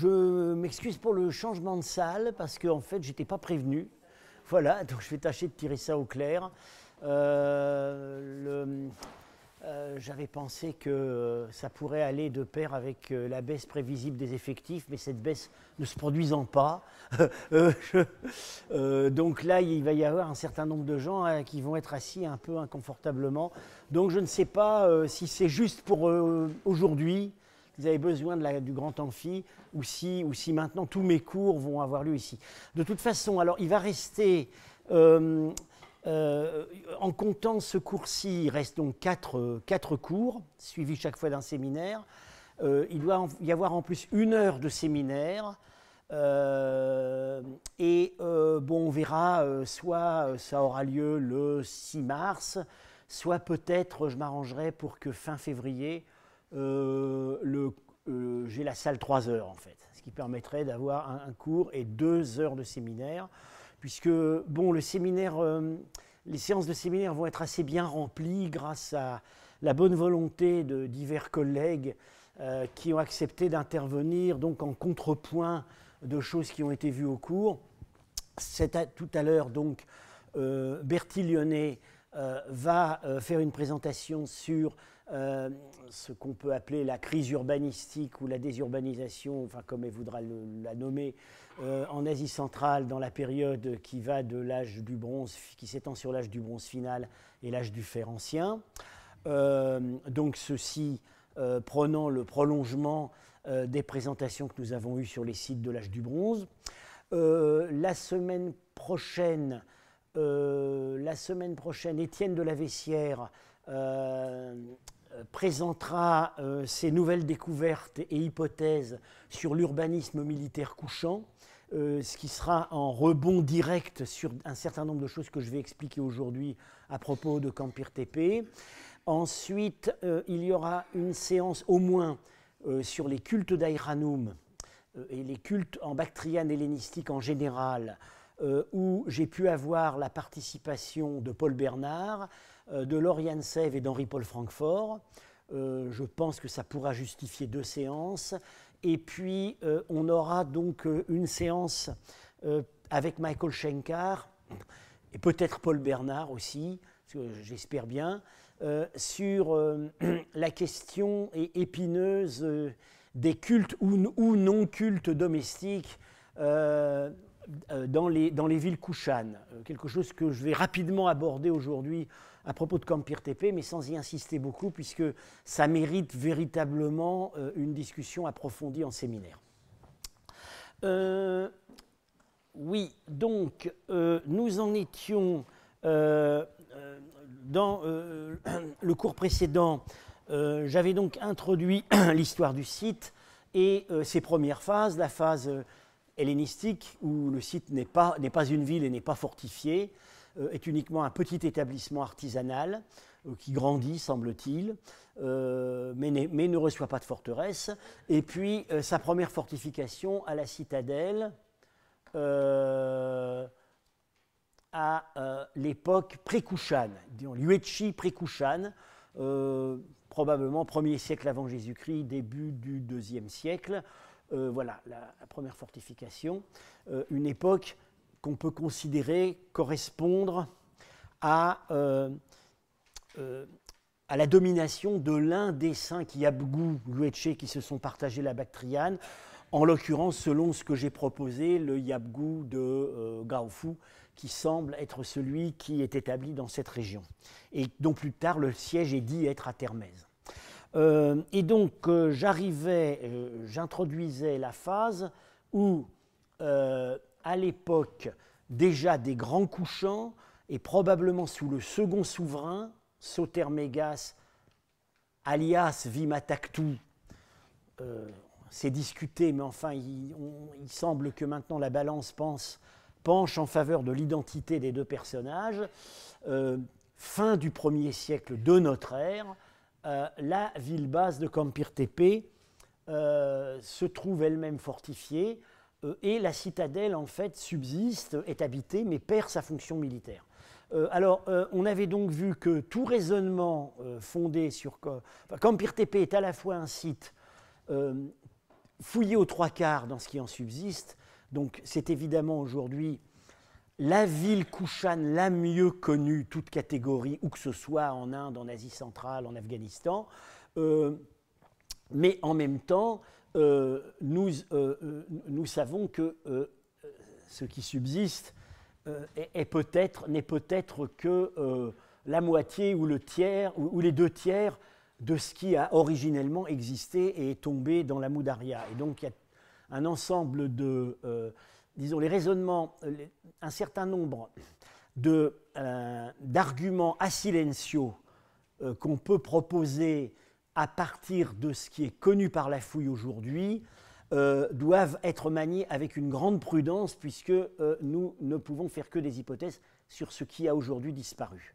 Je m'excuse pour le changement de salle parce qu'en en fait, je n'étais pas prévenu. Voilà, donc je vais tâcher de tirer ça au clair. Euh, euh, j'avais pensé que ça pourrait aller de pair avec euh, la baisse prévisible des effectifs, mais cette baisse ne se produisant pas. donc là, il va y avoir un certain nombre de gens qui vont être assis un peu inconfortablement. Donc je ne sais pas si c'est juste pour aujourd'hui vous avez besoin de du grand amphi ou si, maintenant tous mes cours vont avoir lieu ici. De toute façon, alors il va rester, euh, euh, en comptant ce cours-ci, il reste donc quatre, euh, cours, suivis chaque fois d'un séminaire. il doit y avoir en plus une heure de séminaire. et bon, on verra, soit ça aura lieu le 6 mars, soit peut-être je m'arrangerai pour que fin février, euh, euh, j'ai la salle 3 heures en fait, ce qui permettrait d'avoir un, cours et deux heures de séminaire, puisque bon, le séminaire, euh, les séances de séminaire vont être assez bien remplies grâce à la bonne volonté de divers collègues qui ont accepté d'intervenir donc en contrepoint de choses qui ont été vues au cours. C'est tout à l'heure donc euh, Bertie va faire une présentation sur euh, ce qu'on peut appeler la crise urbanistique ou la désurbanisation, enfin comme elle voudra la nommer, euh, en Asie centrale dans la période qui va de l'âge du bronze, qui s'étend sur l'âge du bronze final et l'âge du fer ancien. Euh, donc ceci prenant le prolongement des présentations que nous avons eues sur les sites de l'âge du bronze. la semaine prochaine, la semaine prochaine, Étienne de la Vessière euh, euh, présentera euh, ses nouvelles découvertes et hypothèses sur l'urbanisme militaire couchant, euh, ce qui sera en rebond direct sur un certain nombre de choses que je vais expliquer aujourd'hui à propos de Campir TP. Ensuite, il y aura une séance au moins sur les cultes d'Airanoum et les cultes en bactriane hellénistique en général, où j'ai pu avoir la participation de Paul Bernard, euh, de Lauriane Seve et d'Henri-Paul Francfort. Euh, je pense que ça pourra justifier deux séances. Et puis, euh, on aura donc une séance avec Michael Schenkar et peut-être Paul Bernard aussi, j'espère bien, sur la question épineuse des cultes ou, non-cultes domestiques dans les, dans les villes Kouchan. Quelque chose que je vais rapidement aborder aujourd'hui à propos de Campir TP, mais sans y insister beaucoup, puisque ça mérite véritablement euh, une discussion approfondie en séminaire. Euh, oui, donc euh, nous en étions dans le cours précédent. J'avais donc introduit l'histoire du site et ses premières phases, la phase hellénistique où le site n'est pas, pas, une ville et n'est pas fortifié, euh, est uniquement un petit établissement artisanal euh, qui grandit, semble-t-il, euh, mais, ne reçoit pas de forteresse. Et puis, sa première fortification à la citadelle, à l'époque pré disons, luietchi pré kushan probablement 1er siècle avant Jésus-Christ, début du 2e siècle. voilà, la, première fortification, une époque qu'on peut considérer correspondre à, euh, euh, à la domination de l'un des cinq Yabgou Lueche qui se sont partagés la Bactriane, en l'occurrence, selon ce que j'ai proposé, le yabgou de euh, Gaofu, qui semble être celui qui est établi dans cette région, et dont plus tard le siège est dit être à Termèse. Euh, et donc, j'arrivais, j'introduisais la phase où à l'époque déjà des grands couchants et probablement sous le second souverain, Sotermegas, alias Vimatactu. Euh, c'est discuté, mais enfin, il, semble que maintenant la balance penche en faveur de l'identité des deux personnages. Euh, fin du premier siècle de notre ère, euh, la ville basse de Campirtepe se trouve elle-même fortifiée euh, et la citadelle, en fait, subsiste, est habitée, mais perd sa fonction militaire. Euh, alors, euh, on avait donc vu que tout raisonnement fondé sur... Quand TP est à la fois un site fouillé aux trois quarts dans ce qui en subsiste, donc c'est évidemment aujourd'hui la ville Kushan la mieux connue, toute catégorie, où que ce soit, en Inde, en Asie centrale, en Afghanistan, mais en même temps, euh, euh, euh, nous, savons que ce qui subsiste n'est peut-être que la moitié ou le tiers ou, les deux tiers de ce qui a originellement existé et est tombé dans la Moudaria. Et donc il y a un ensemble de, disons, les raisonnements, un certain nombre d'arguments à silencio qu'on peut proposer à partir de ce qui est connu par la fouille aujourd'hui, euh, doivent être maniés avec une grande prudence, puisque euh, nous ne pouvons faire que des hypothèses sur ce qui a aujourd'hui disparu.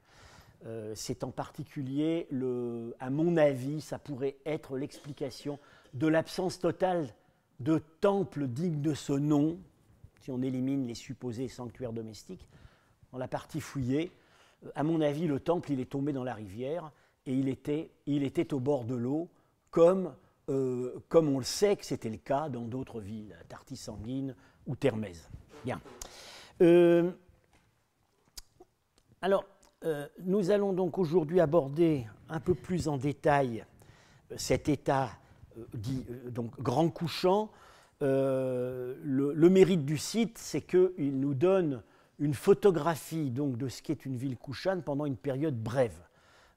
Euh, c'est en particulier, à mon avis, ça pourrait être l'explication de l'absence totale de temples dignes de ce nom, si on élimine les supposés sanctuaires domestiques, dans la partie fouillée. À mon avis, le temple, il est tombé dans la rivière et il était, il était au bord de l'eau, comme, euh, comme on le sait que c'était le cas dans d'autres villes, Tartis ou Termèse. Bien. Euh, alors, euh, nous allons donc aujourd'hui aborder un peu plus en détail cet état dit donc grand couchant. Le, mérite du site, c'est qu'il nous donne une photographie donc de ce qu'est une ville couchane pendant une période brève.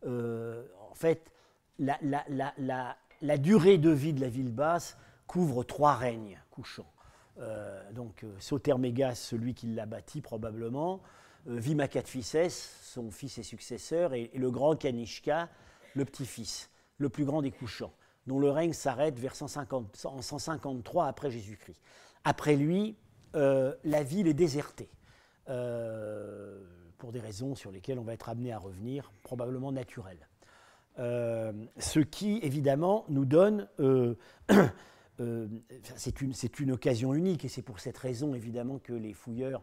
Euh, en fait, la, durée de vie de la ville basse couvre trois règnes couchants. Euh, donc euh, Sotermégas, celui qui l'a bâti probablement, Vimacatphises, son fils et successeur, et, le grand Kanishka, le petit-fils, le plus grand des couchants, dont le règne s'arrête vers en 153 après Jésus-Christ. Après lui, la ville est désertée. Euh, pour des raisons sur lesquelles on va être amené à revenir, probablement naturelles. Euh, ce qui, évidemment, nous donne... Euh, euh, c'est une, occasion unique et c'est pour cette raison, évidemment, que les fouilleurs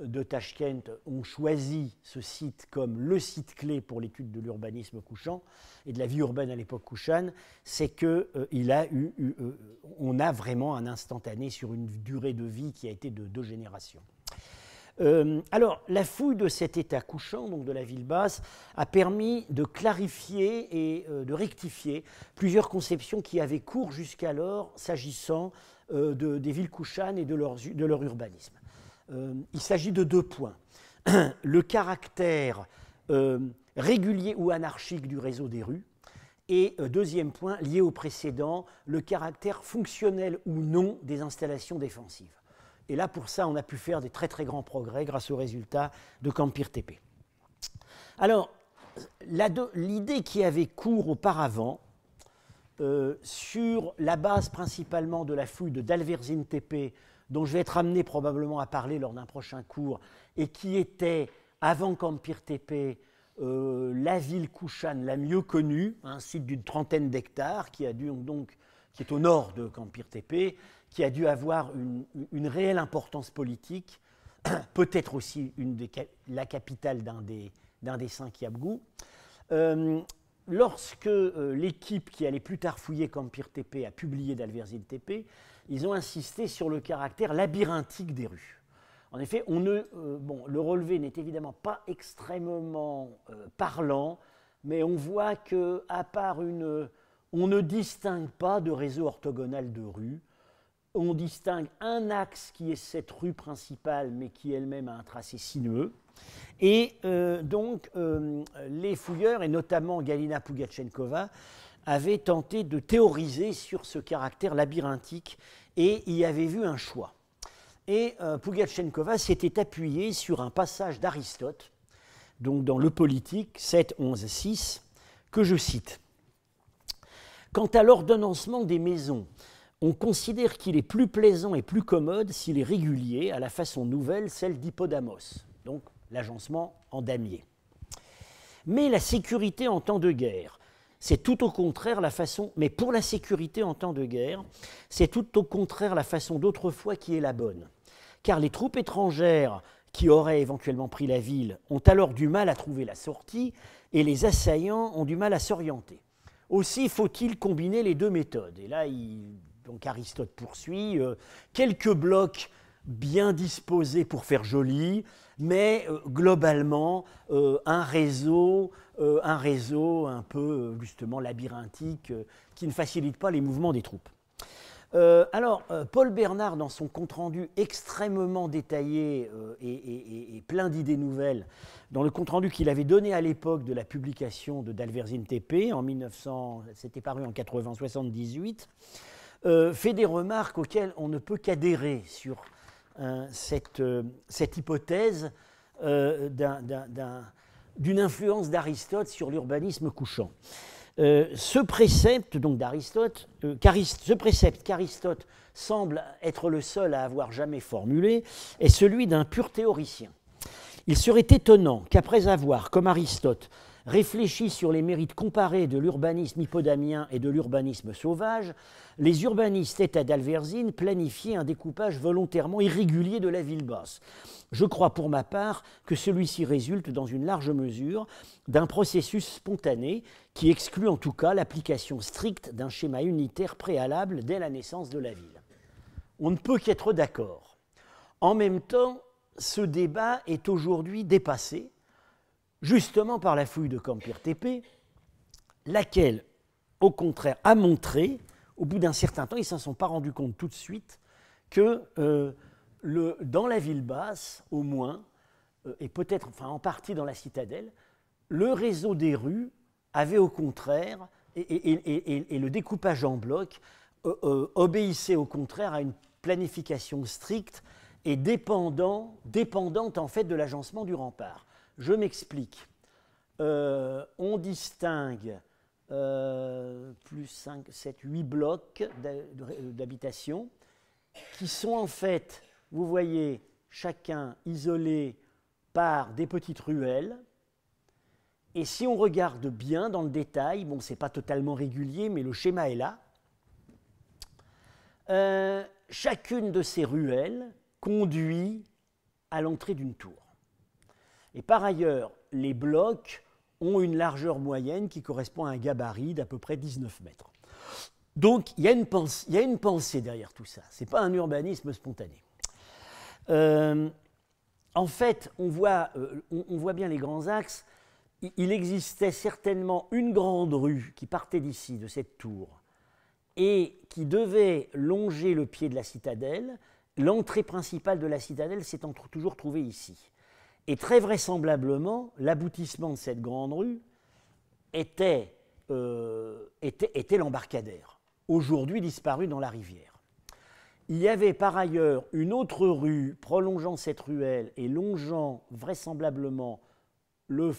de Tashkent ont choisi ce site comme le site clé pour l'étude de l'urbanisme couchant et de la vie urbaine à l'époque couchane, c'est qu'on a eu, a vraiment un instantané sur une durée de vie qui a été de deux générations. Euh, alors, la fouille de cet état couchant, donc de la ville basse, a permis de clarifier et euh, de rectifier plusieurs conceptions qui avaient cours jusqu'alors s'agissant euh, des villes couchanes et de leur urbanisme. il s'agit de deux points. Le caractère régulier ou anarchique du réseau des rues, et deuxième point, lié au précédent, le caractère fonctionnel ou non des installations défensives. Et là, pour ça, on a pu faire des très très grands progrès grâce aux résultats de Campir TP. Alors, l'idée qui avait cours auparavant, euh, sur la base principalement de la fouille de Dalverzine TP, dont je vais être amené probablement à parler lors d'un prochain cours, et qui était, avant Campir TP, euh, la ville Kouchan la mieux connue, un site d'une trentaine d'hectares qui, qui est au nord de Campir TP, qui a dû avoir une, réelle importance politique, peut-être aussi une la capitale d'un des, des cinq Yabgou. Euh, lorsque euh, l'équipe qui allait plus tard fouiller Pierre TP a publié d'Alverzine TP, ils ont insisté sur le caractère labyrinthique des rues. En effet, on ne, euh, bon, le relevé n'est évidemment pas extrêmement parlant, mais on voit que, à part une, on ne distingue pas de réseau orthogonal de rues on distingue un axe qui est cette rue principale, mais qui elle-même a un tracé sinueux. Et euh, donc, euh, les fouilleurs, et notamment Galina Pugatchenkova, avaient tenté de théoriser sur ce caractère labyrinthique et y avaient vu un choix. Et euh, s'était appuyé sur un passage d'Aristote, donc dans Le Politique 7, 11, 6, que je cite. Quant à l'ordonnancement des maisons, on considère qu'il est plus plaisant et plus commode s'il est régulier à la façon nouvelle, celle d'Hippodamos, donc l'agencement en damier. Mais la sécurité en temps de guerre, c'est tout au contraire la façon, mais pour la sécurité en temps de guerre, c'est tout au contraire la façon d'autrefois qui est la bonne. Car les troupes étrangères qui auraient éventuellement pris la ville ont alors du mal à trouver la sortie et les assaillants ont du mal à s'orienter. Aussi faut-il combiner les deux méthodes. Et là, il donc Aristote poursuit, euh, quelques blocs bien disposés pour faire joli, mais euh, globalement euh, un, réseau, un réseau un peu justement labyrinthique qui ne facilite pas les mouvements des troupes. alors, Paul Bernard, dans son compte-rendu extrêmement détaillé et, plein d'idées nouvelles, dans le compte-rendu qu'il avait donné à l'époque de la publication de Dalverzine TP, en 1900, c'était paru en 1978, euh, fait des remarques auxquelles on ne peut qu'adhérer sur euh, euh, cette, hypothèse d'une influence d'Aristote sur l'urbanisme couchant. ce précepte d'Aristote, ce précepte qu'Aristote semble être le seul à avoir jamais formulé, est celui d'un pur théoricien. Il serait étonnant qu'après avoir, comme Aristote, « Réfléchis sur les mérites comparés de l'urbanisme hippodamien et de l'urbanisme sauvage, les urbanistes états d'Alverzine planifiaient un découpage volontairement irrégulier de la ville basse. Je crois pour ma part que celui-ci résulte dans une large mesure d'un processus spontané qui exclut en tout cas l'application stricte d'un schéma unitaire préalable dès la naissance de la ville. On ne peut qu'être d'accord. En même temps, ce débat est aujourd'hui dépassé justement par la fouille de Camp-Pierre-Tépé, laquelle, au contraire, a montré, au bout d'un certain temps, ils ne s'en sont pas rendus compte tout de suite, que euh, dans la ville basse, au moins, euh, et peut-être enfin, en partie dans la citadelle, le réseau des rues avait au contraire, et, le découpage en blocs, euh, obéissait au contraire à une planification stricte et dépendant, dépendante en fait de l'agencement du rempart. Je m'explique. Euh, on distingue euh, plus 5, 7, 8 blocs euh, d'habitation qui sont en fait, vous voyez, chacun isolé par des petites ruelles. Et si on regarde bien dans le détail, bon, n'est pas totalement régulier, mais le schéma est là. chacune de ces ruelles conduit à l'entrée d'une tour. Et par ailleurs, les blocs ont une largeur moyenne qui correspond à un gabarit d'à peu près 19 mètres. Donc il y, a une pensée derrière tout ça, ce n'est pas un urbanisme spontané. Euh, en fait, euh, on voit, bien les grands axes. Il, il existait certainement une grande rue qui partait d'ici, de cette tour, et qui devait longer le pied de la citadelle. L'entrée principale de la citadelle s'est toujours trouvée ici. Et très vraisemblablement, l'aboutissement de cette grande rue euh, était, était, l'embarcadère, aujourd'hui disparu dans la rivière. Il y avait par ailleurs une autre rue prolongeant cette ruelle et longeant vraisemblablement le,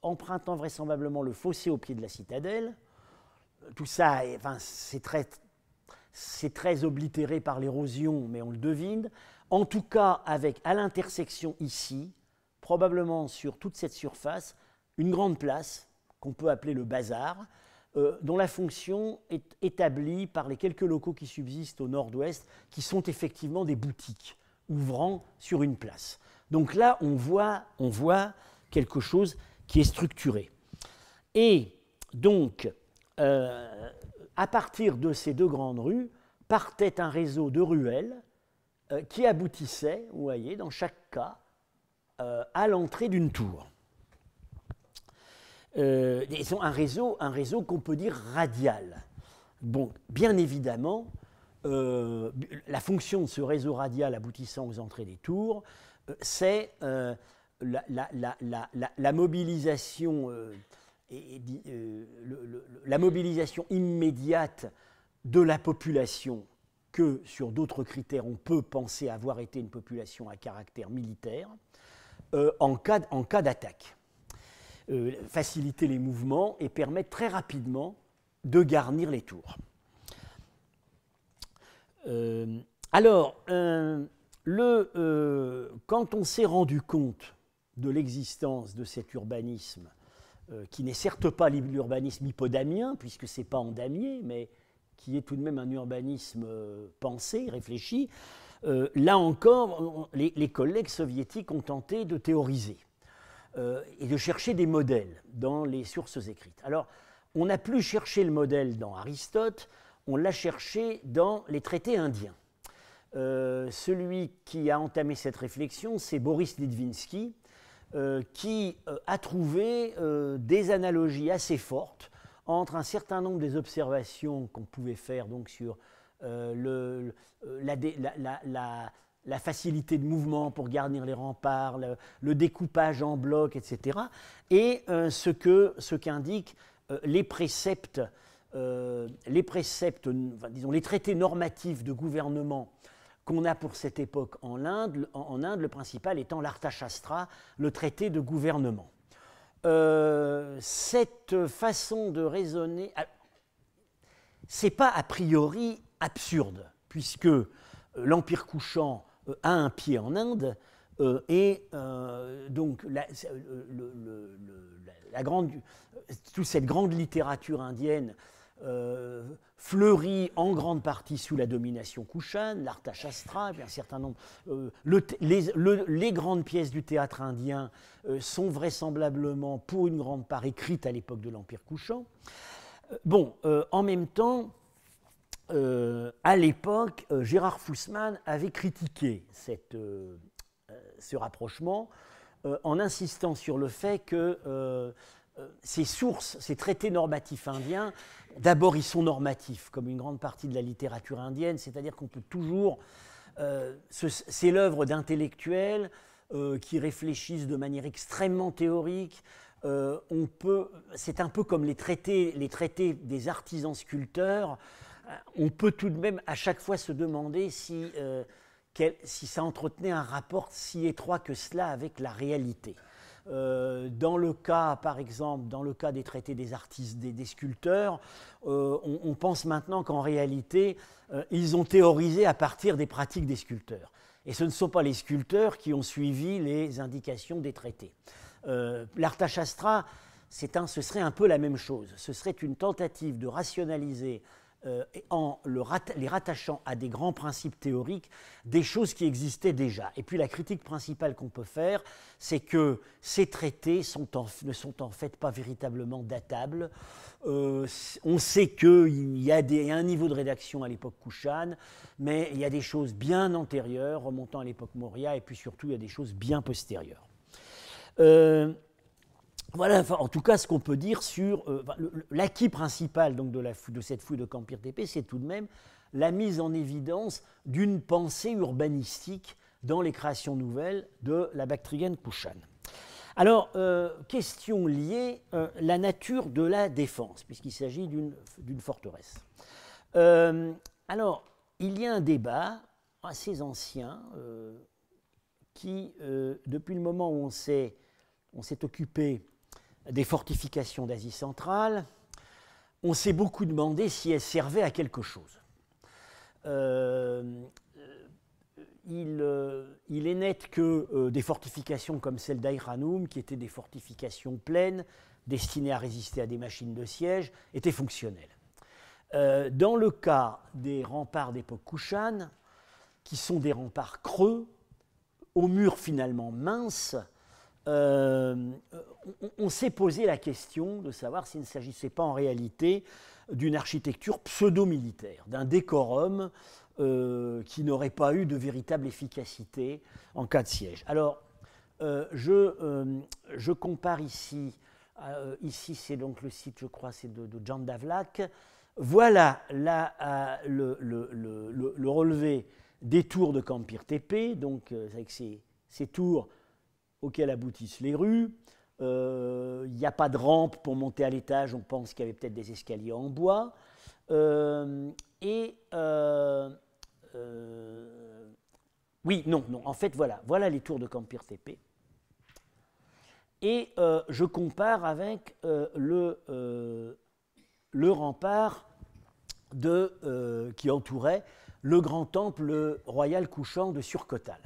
empruntant vraisemblablement le fossé au pied de la citadelle. Tout ça, enfin, c'est très, très oblitéré par l'érosion, mais on le devine. En tout cas, avec à l'intersection ici, probablement sur toute cette surface une grande place qu'on peut appeler le bazar, euh, dont la fonction est établie par les quelques locaux qui subsistent au nord-ouest, qui sont effectivement des boutiques ouvrant sur une place. Donc là, on voit, on voit quelque chose qui est structuré. Et donc, euh, à partir de ces deux grandes rues, partait un réseau de ruelles euh, qui aboutissait, vous voyez, dans chaque cas, euh, à l'entrée d'une tour. ils euh, ont un réseau, un réseau qu'on peut dire radial. bien évidemment, euh, la fonction de ce réseau radial aboutissant aux entrées des tours, c'est la, Et, la mobilisation immédiate de la population que sur d'autres critères on peut penser avoir été une population à caractère militaire, euh, en cas, d'attaque. Euh, faciliter les mouvements et permettre très rapidement de garnir les tours. Euh, alors, le, quand on s'est rendu compte de l'existence de cet urbanisme, qui n'est certes pas l'urbanisme hippodamien, puisque ce n'est pas en damier, mais qui est tout de même un urbanisme pensé, réfléchi, euh, là encore, les, collègues soviétiques ont tenté de théoriser euh, et de chercher des modèles dans les sources écrites. Alors, on n'a plus cherché le modèle dans Aristote, on l'a cherché dans les traités indiens. Euh, celui qui a entamé cette réflexion, c'est Boris Lidvinsky, qui a trouvé des analogies assez fortes entre un certain nombre des observations qu'on pouvait faire donc sur euh, le, la, la, facilité de mouvement pour garnir les remparts, le, découpage en blocs, etc. Et euh, ce que ce qu'indiquent euh, les préceptes, les préceptes, disons les traités normatifs de gouvernement qu'on a pour cette époque en Inde, en Inde le principal étant l'Arthashastra, le traité de gouvernement. cette façon de raisonner, c'est pas a priori absurde, puisque euh, l'Empire couchant euh, a un pied en Inde, euh, et donc la, grande, toute cette grande littérature indienne fleurit en grande partie sous la domination et puis un certain nombre. les, les, grandes pièces du théâtre indien sont vraisemblablement, pour une grande part, écrites à l'époque de l'Empire couchant. Bon, en même temps, euh, à l'époque, euh, Gérard Fussman avait critiqué euh, ce rapprochement en insistant sur le fait que ces sources, ces traités normatifs indiens, d'abord ils sont normatifs, comme une grande partie de la littérature indienne, c'est-à-dire qu'on peut toujours... c'est l'œuvre d'intellectuels qui réfléchissent de manière extrêmement théorique, peut, c'est un peu comme les traités, les traités des artisans sculpteurs, on peut tout de même à chaque fois se demander euh, si, ça entretenait un rapport si étroit que cela avec la réalité. Euh, dans le cas, par exemple, dans le cas des traités des artistes, des, sculpteurs, euh, on, pense maintenant qu'en réalité, ils ont théorisé à partir des pratiques des sculpteurs. Et ce ne sont pas les sculpteurs qui ont suivi les indications des traités. L'artachastra, un, ce serait un peu la même chose. Ce serait une tentative de rationaliser euh, en le les rattachant à des grands principes théoriques, des choses qui existaient déjà. Et puis la critique principale qu'on peut faire, c'est que ces traités sont ne sont en fait pas véritablement datables. Euh, on sait qu'il y, y, a un niveau de rédaction à l'époque Kouchan, mais il y a des choses bien antérieures, remontant à l'époque Moria, et puis surtout il y a des choses bien postérieures. Euh, voilà, en tout cas, ce qu'on peut dire sur euh, l'acquis principal donc, de, cette fouille de Campire TP, c'est tout de même la mise en évidence d'une pensée urbanistique dans les créations nouvelles de la bactrienne Kouchan. Alors, euh, question liée, euh, la nature de la défense, puisqu'il s'agit d'une forteresse. alors, il y a un débat assez ancien qui, depuis le moment où on s'est occupé des fortifications d'Asie centrale, on s'est beaucoup demandé si elles servaient à quelque chose. Euh, euh, il, est net que euh, des fortifications comme celle d'Airanoum, qui étaient des fortifications pleines, destinées à résister à des machines de siège, étaient fonctionnelles. dans le cas des remparts d'époque Kouchan, qui sont des remparts creux, aux murs finalement minces, euh, on, s'est posé la question de savoir s'il ne s'agissait pas en réalité d'une architecture pseudo-militaire, d'un décorum euh, qui n'aurait pas eu de véritable efficacité en cas de siège. Alors, euh, je, compare ici, ici c'est donc le site, je crois, c'est de, de John Davlac. Voilà là, le, relevé des tours de Campir TP, donc avec ces, ces tours auquel aboutissent les rues. Il euh, n'y a pas de rampe pour monter à l'étage, on pense qu'il y avait peut-être des escaliers en bois. Euh, et euh, oui, non, non, en fait voilà, voilà les tours de Campir tépé Et je compare avec le, le rempart de, qui entourait le grand temple royal couchant de Surcotal.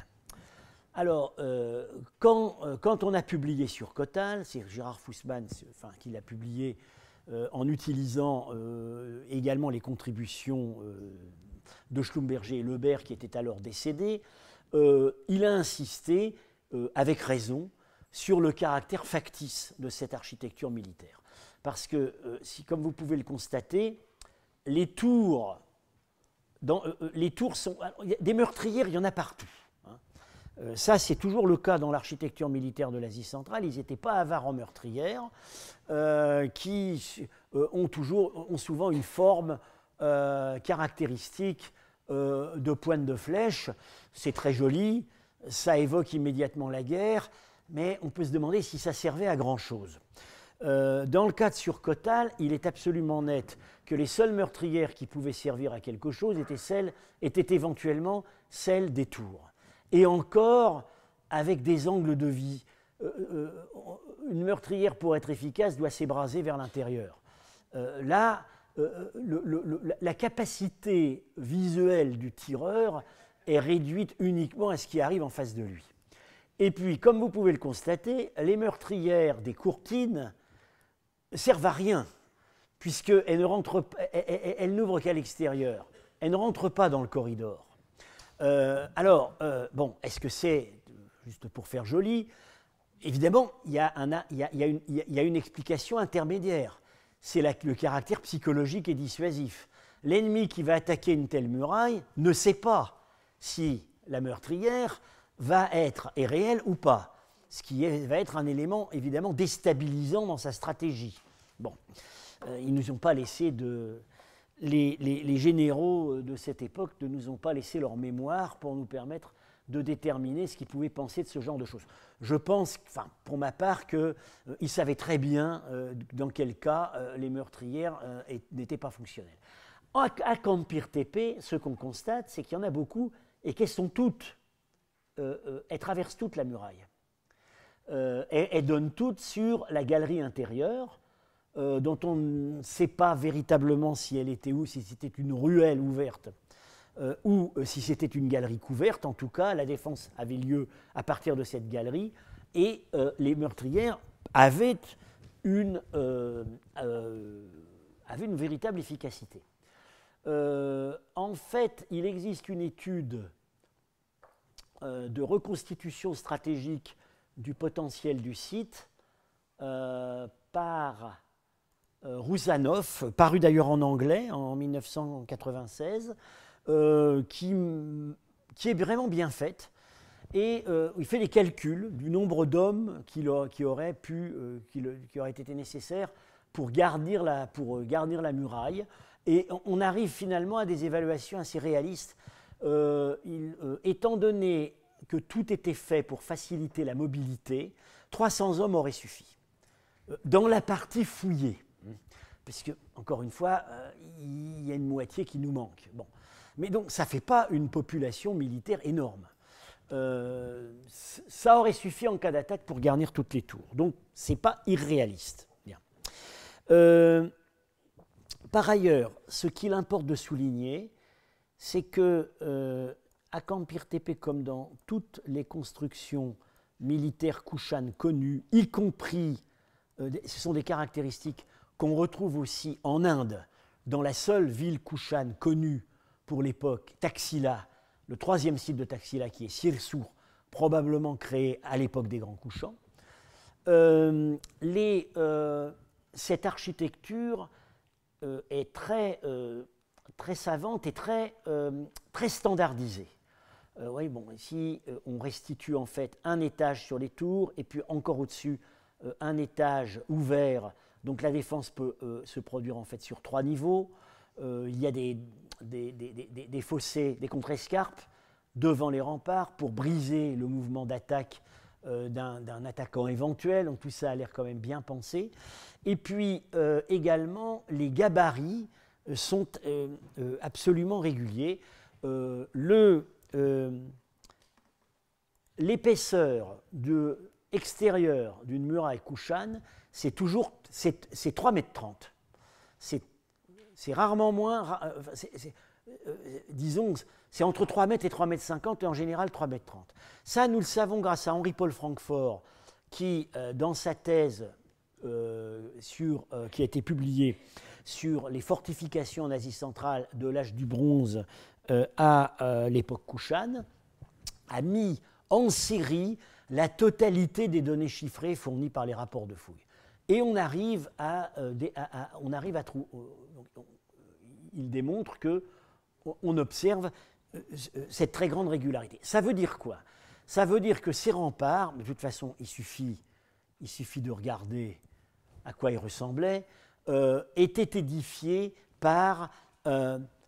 Alors, euh, euh, quand, on a publié sur Cotal, c'est Gérard Foussman qui l'a publié euh, en utilisant également les contributions de Schlumberger et Lebert qui étaient alors décédés, il a insisté, avec raison, sur le caractère factice de cette architecture militaire. Parce que, comme vous pouvez le constater, les tours, les tours sont... des meurtrières, il y en a partout. Euh, ça, c'est toujours le cas dans l'architecture militaire de l'Asie centrale. Ils n'étaient pas avares en meurtrières, euh, qui euh, ont, souvent une forme caractéristique de pointe de flèche. C'est très joli, ça évoque immédiatement la guerre, mais on peut se demander si ça servait à grand-chose. dans le cas de Surcotal, il est absolument net que les seules meurtrières qui pouvaient servir à quelque chose étaient, celles, étaient éventuellement celles des tours et encore avec des angles de vie. Euh, euh, une meurtrière, pour être efficace, doit s'ébraser vers l'intérieur. Euh, là, la capacité visuelle du tireur est réduite uniquement à ce qui arrive en face de lui. Et puis, comme vous pouvez le constater, les meurtrières des courtines servent à rien, puisqu'elles n'ouvrent qu'à l'extérieur. Elles ne rentrent pas dans le corridor. Euh, alors, euh, bon, est-ce que c'est, euh, juste pour faire joli, évidemment, il y, a une explication intermédiaire. C'est le caractère psychologique et dissuasif. L'ennemi qui va attaquer une telle muraille ne sait pas si la meurtrière va être, est réelle ou pas. Ce qui va être un élément évidemment déstabilisant dans sa stratégie. Bon, ils ne nous ont pas laissé de, les, généraux euh, de cette époque ne nous ont pas laissé leur mémoire pour nous permettre de déterminer ce qu'ils pouvaient penser de ce genre de choses. Je pense, enfin, pour ma part, qu'ils euh, savaient très bien euh, dans quel cas les meurtrières n'étaient pas fonctionnelles. À, à Campir ce qu'on constate, c'est qu'il y en a beaucoup et qu'elles sont toutes. elles traversent toute la muraille. elles donnent toutes sur la galerie intérieure euh, dont on ne sait pas véritablement si elle était où, si c'était une ruelle ouverte euh, ou euh, si c'était une galerie couverte. En tout cas, la défense avait lieu à partir de cette galerie et les meurtrières avaient une véritable efficacité. en fait, il existe une étude de reconstitution stratégique du potentiel du site par euh, Rouzanov, paru d'ailleurs en anglais en 1996, euh, qui, qui est vraiment bien faite. Et euh, il fait des calculs du nombre d'hommes qui, auraient qui, été nécessaires pour garnir la, pour la muraille. Et on arrive finalement à des évaluations assez réalistes. étant donné que tout était fait pour faciliter la mobilité, 300 hommes auraient suffi. Dans la partie fouillée, puisque, encore une fois, euh, il y a une moitié qui nous manque. Bon. Mais donc, ça ne fait pas une population militaire énorme. Euh, ça aurait suffi en cas d'attaque pour garnir toutes les tours. Donc, ce n'est pas irréaliste. Euh, par ailleurs, ce qu'il importe de souligner, c'est que à Campir comme dans toutes les constructions militaires kouchanes connues, y compris, ce sont des caractéristiques qu'on retrouve aussi en Inde, dans la seule ville Kushan connue pour l'époque, Taxila, le troisième site de Taxila qui est Sirsour, probablement créé à l'époque des Grands Couchants. Euh, euh, cette architecture euh, est très, savante et très, standardisée. ici, on restitue en fait un étage sur les tours et puis encore au-dessus, un étage ouvert donc la défense peut euh, se produire en fait sur trois niveaux. Euh, il y a des, des, fossés, des contre-escarpes devant les remparts pour briser le mouvement d'attaque euh, d'un attaquant éventuel. Donc tout ça a l'air quand même bien pensé. Et puis également, les gabarits sont absolument réguliers. le l'épaisseur de extérieur d'une muraille kouchane, c'est toujours c'est 3,30 mètres. C'est rarement moins, euh, euh, disons, c'est entre 3 mètres et 3 mètres et en général 3 mètres 30. Ça, nous le savons grâce à Henri-Paul Francfort qui, euh, dans sa thèse sur, qui a été publiée sur les fortifications en Asie centrale de l'âge du bronze à l'époque kouchane, a mis en série la totalité des données chiffrées fournies par les rapports de fouilles. Et on arrive à, il démontre que on observe euh, euh, cette très grande régularité. Ça veut dire quoi Ça veut dire que ces remparts, de toute façon, il suffit, il suffit de regarder à quoi ils ressemblaient, euh, étaient édifiés par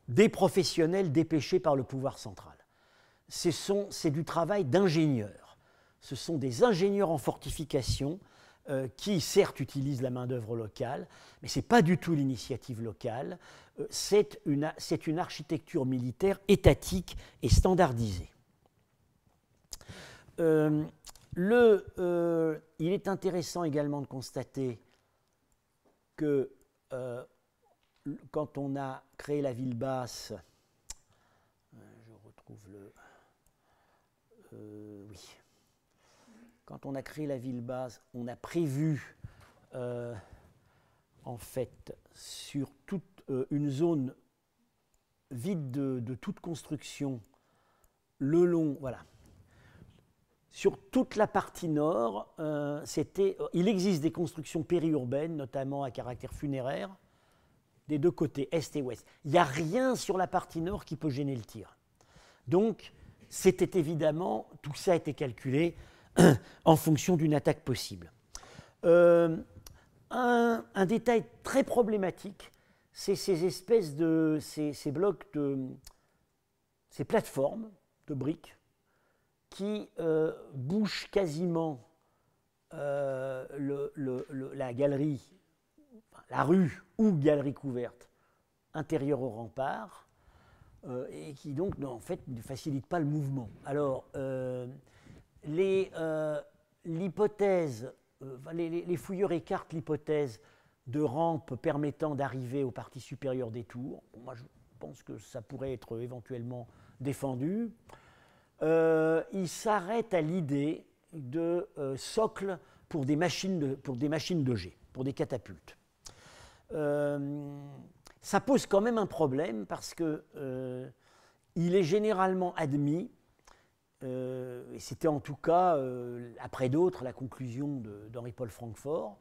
des professionnels dépêchés par le pouvoir central. C'est du travail d'ingénieurs ce sont des ingénieurs en fortification euh, qui certes utilisent la main-d'œuvre locale, mais ce n'est pas du tout l'initiative locale, euh, c'est une, architecture militaire étatique et standardisée. Euh, il est intéressant également de constater que quand on a créé la ville basse, je retrouve le. oui quand on a créé la ville base on a prévu euh, en fait sur toute euh, une zone vide de, toute construction le long, voilà. Sur toute la partie nord, euh, il existe des constructions périurbaines, notamment à caractère funéraire, des deux côtés, est et ouest. Il n'y a rien sur la partie nord qui peut gêner le tir. Donc, c'était évidemment, tout ça a été calculé en fonction d'une attaque possible. Euh, un, détail très problématique, c'est ces espèces de. Ces, blocs de. ces plateformes de briques qui euh, bouchent quasiment euh, la galerie, la rue ou galerie couverte intérieure au rempart, euh, et qui donc, en fait, ne facilite pas le mouvement. Alors euh, euh, les, les, fouilleurs écartent l'hypothèse de rampes permettant d'arriver aux parties supérieures des tours. Moi, je pense que ça pourrait être éventuellement défendu. Euh, il s'arrête à l'idée de euh, socle pour des machines de, pour des machines de jet, pour des catapultes. ça pose quand même un problème parce que il est généralement admis euh, et c'était en tout cas, euh, après d'autres, la conclusion d'Henri-Paul Francfort,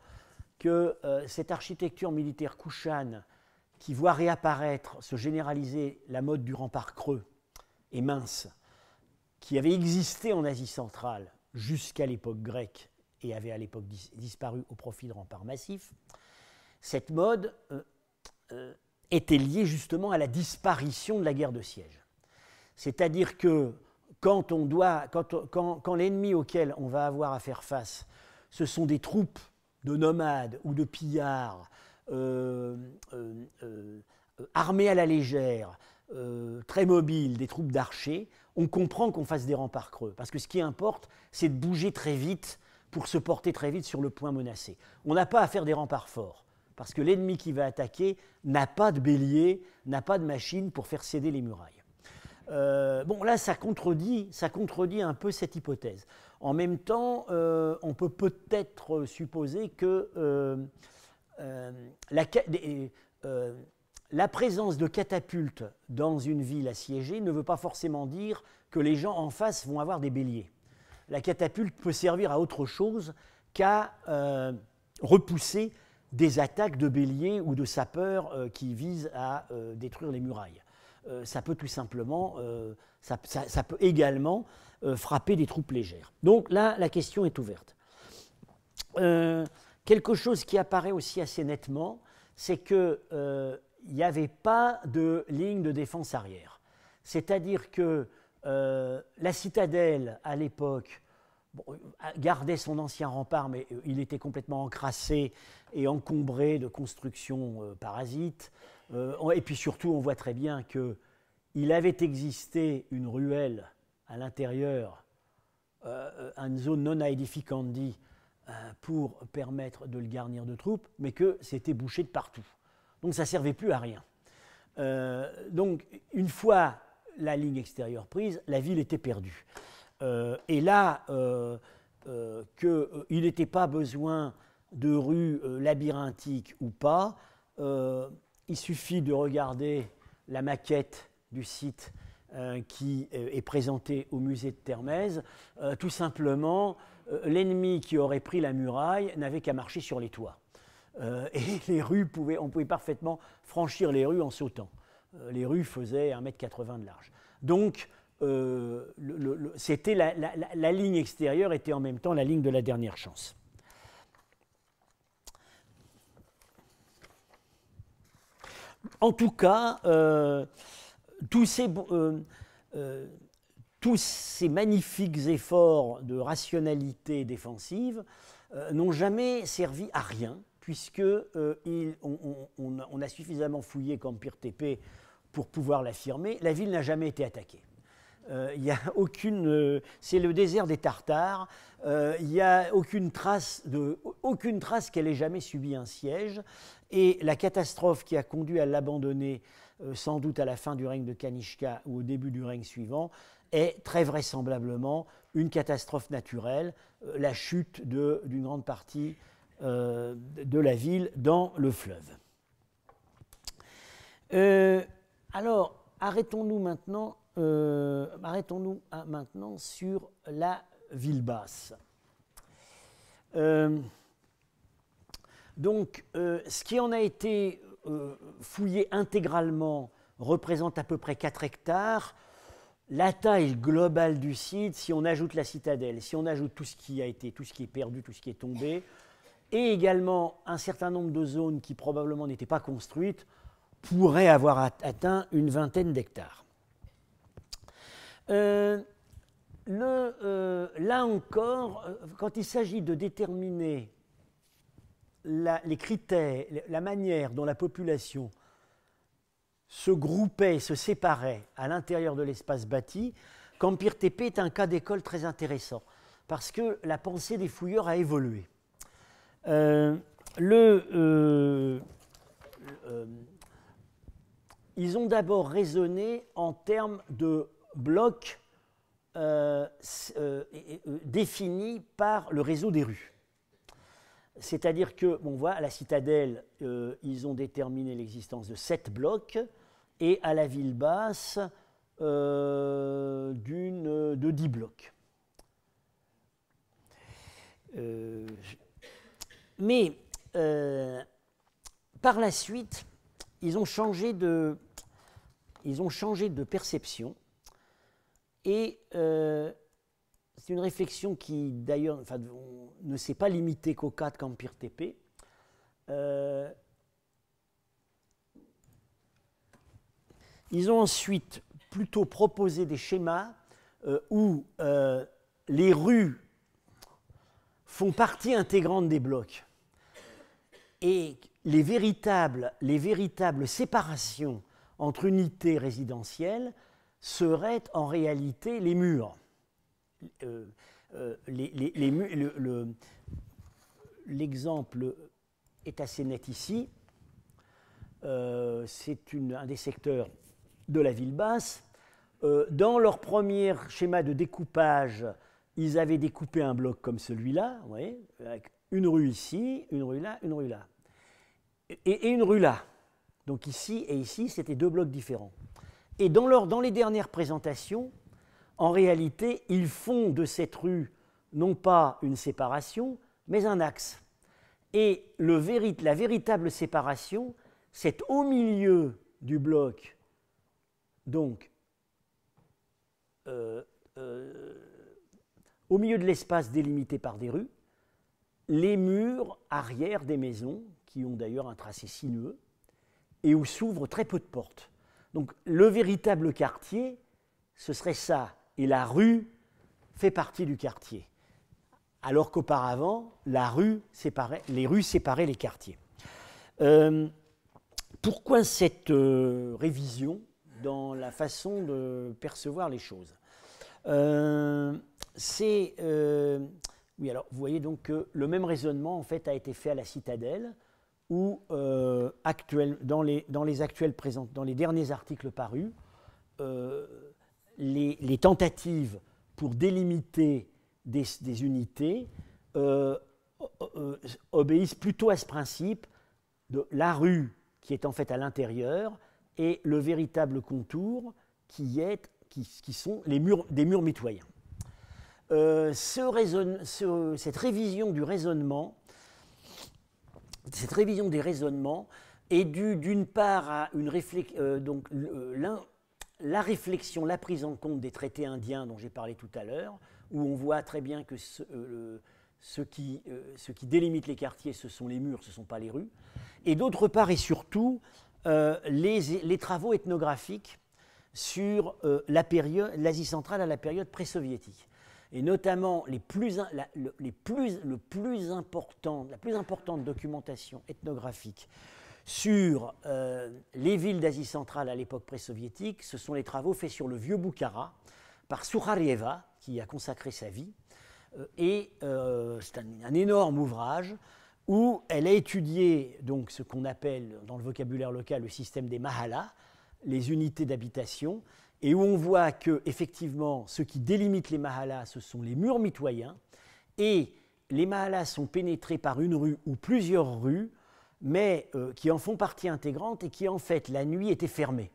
que euh, cette architecture militaire couchane, qui voit réapparaître, se généraliser la mode du rempart creux et mince, qui avait existé en Asie centrale jusqu'à l'époque grecque et avait à l'époque disparu au profit de remparts massifs, cette mode était liée justement à la disparition de la guerre de siège. C'est-à-dire que quand, on doit, quand, l'ennemi auquel on va avoir à faire face, ce sont des troupes de nomades ou de pillards, euh, euh, euh, armés à la légère, très mobiles, des troupes d'archers, on comprend qu'on fasse des remparts creux. Parce que ce qui importe, c'est de bouger très vite pour se porter très vite sur le point menacé. On n'a pas à faire des remparts forts. Parce que l'ennemi qui va attaquer n'a pas de bélier, n'a pas de machine pour faire céder les murailles. Euh, bon, là, ça contredit, ça contredit un peu cette hypothèse. En même temps, euh, on peut peut-être supposer que euh, la, présence de catapultes dans une ville assiégée ne veut pas forcément dire que les gens en face vont avoir des béliers. La catapulte peut servir à autre chose qu'à repousser des attaques de béliers ou de sapeurs qui visent à détruire les murailles. Euh, ça peut tout simplement, euh, ça, peut également euh, frapper des troupes légères. Donc là, la question est ouverte. quelque chose qui apparaît aussi assez nettement, c'est qu'il n'y avait pas de ligne de défense arrière. C'est-à-dire que la citadelle, à l'époque, gardait son ancien rempart, mais il était complètement encrassé et encombré de constructions parasites. Euh, et puis surtout, on voit très bien qu'il avait existé une ruelle à l'intérieur, euh, euh, une zone non dit, euh, pour permettre de le garnir de troupes, mais que c'était bouché de partout. Donc ça ne servait plus à rien. donc une fois la ligne extérieure prise, la ville était perdue. et là, qu'il n'était pas besoin de rues labyrinthiques ou pas, il suffit de regarder la maquette du site euh, qui euh, est présentée au musée de Termez. Euh, tout simplement, l'ennemi qui aurait pris la muraille n'avait qu'à marcher sur les toits. et les rues pouvaient, on pouvait parfaitement franchir les rues en sautant. les rues faisaient 1,80 m de large. Donc, c'était la ligne extérieure était en même temps la ligne de la dernière chance. en tout cas, euh, euh, euh, tous, ces, magnifiques efforts de rationalité défensive n'ont jamais servi à rien, puisque on, a suffisamment fouillé Campire TP pour pouvoir l'affirmer. La ville n'a jamais été attaquée. Euh, il y a aucune, euh, c'est le désert des Tartares. Euh, il n'y a aucune trace de, aucune trace qu'elle ait jamais subi un siège. Et la catastrophe qui a conduit à l'abandonner, sans doute à la fin du règne de Kanishka ou au début du règne suivant, est très vraisemblablement une catastrophe naturelle, la chute d'une grande partie de la ville dans le fleuve. alors, arrêtons-nous maintenant euh, arrêtons-nous hein, maintenant sur la ville basse. Euh, donc, euh, ce qui en a été fouillé intégralement représente à peu près 4 hectares. La taille globale du site, si on ajoute la citadelle, si on ajoute tout ce qui a été, tout ce qui est perdu, tout ce qui est tombé, et également un certain nombre de zones qui probablement n'étaient pas construites, pourrait avoir atteint une vingtaine d'hectares. Euh, euh, là encore, euh, quand il s'agit de déterminer les critères, la manière dont la population se groupait, se séparait à l'intérieur de l'espace bâti, Campir TP est un cas d'école très intéressant, parce que la pensée des fouilleurs a évolué. ils ont d'abord raisonné en termes de blocs euh, définis euh, euh, défini par le réseau des rues. C'est-à-dire que, on voit, à la citadelle, ils ont déterminé l'existence de sept blocs, et à la ville basse, d'une, de dix blocs. mais par la suite, ils ont changé de, ils ont changé de perception et euh, c'est une réflexion qui, d'ailleurs, ne s'est pas limitée qu'au cas de TP. Euh, ils ont ensuite plutôt proposé des schémas euh, où les rues font partie intégrante des blocs. Et les véritables séparations entre unités résidentielles seraient en réalité les murs. Euh, euh, l'exemple est assez net ici. Euh, c'est un des secteurs de la ville basse. dans leur premier schéma de découpage, ils avaient découpé un bloc comme celui-là, avec une rue ici, une rue là, une rue là, et une rue là. Donc ici et ici, c'était deux blocs différents. Et dans, les dernières présentations, en réalité, ils font de cette rue non pas une séparation, mais un axe. Et la véritable séparation, c'est au milieu du bloc, donc euh, euh, au milieu de l'espace délimité par des rues, les murs arrière des maisons, qui ont d'ailleurs un tracé sinueux, et où s'ouvrent très peu de portes. Donc le véritable quartier, ce serait ça. Et la rue fait partie du quartier. Alors qu'auparavant, la rue les rues séparaient les quartiers. Euh, pourquoi cette euh, révision dans la façon de percevoir les choses euh, C'est. oui, alors vous voyez donc que le même raisonnement en fait a été fait à la citadelle où, euh, dans, les, dans les actuels dans les derniers articles parus, euh, les, tentatives pour délimiter des, unités euh, obéissent plutôt à ce principe de la rue qui est en fait à l'intérieur et le véritable contour qui, est, qui, sont les murs, des murs mitoyens. Ce cette révision du raisonnement cette révision des raisonnements est due d'une part à euh, euh, la réflexion, la prise en compte des traités indiens dont j'ai parlé tout à l'heure, où on voit très bien que ce, euh, qui, délimite les quartiers, ce sont les murs, ce ne sont pas les rues. Et d'autre part et surtout, les, travaux ethnographiques sur l'Asie centrale à la période pré-soviétique et notamment les plus, la, plus, importante documentation ethnographique sur euh, les villes d'Asie centrale à l'époque pré-soviétique, ce sont les travaux faits sur le vieux Bukhara par Sourarieva qui a consacré sa vie. Euh, et euh, c'est un, énorme ouvrage où elle a étudié donc, ce qu'on appelle dans le vocabulaire local le système des mahalas, les unités d'habitation, et où on voit que effectivement, ce qui délimite les mahalas, ce sont les murs mitoyens, et les mahalas sont pénétrés par une rue ou plusieurs rues, mais euh, qui en font partie intégrante et qui en fait la nuit étaient fermées.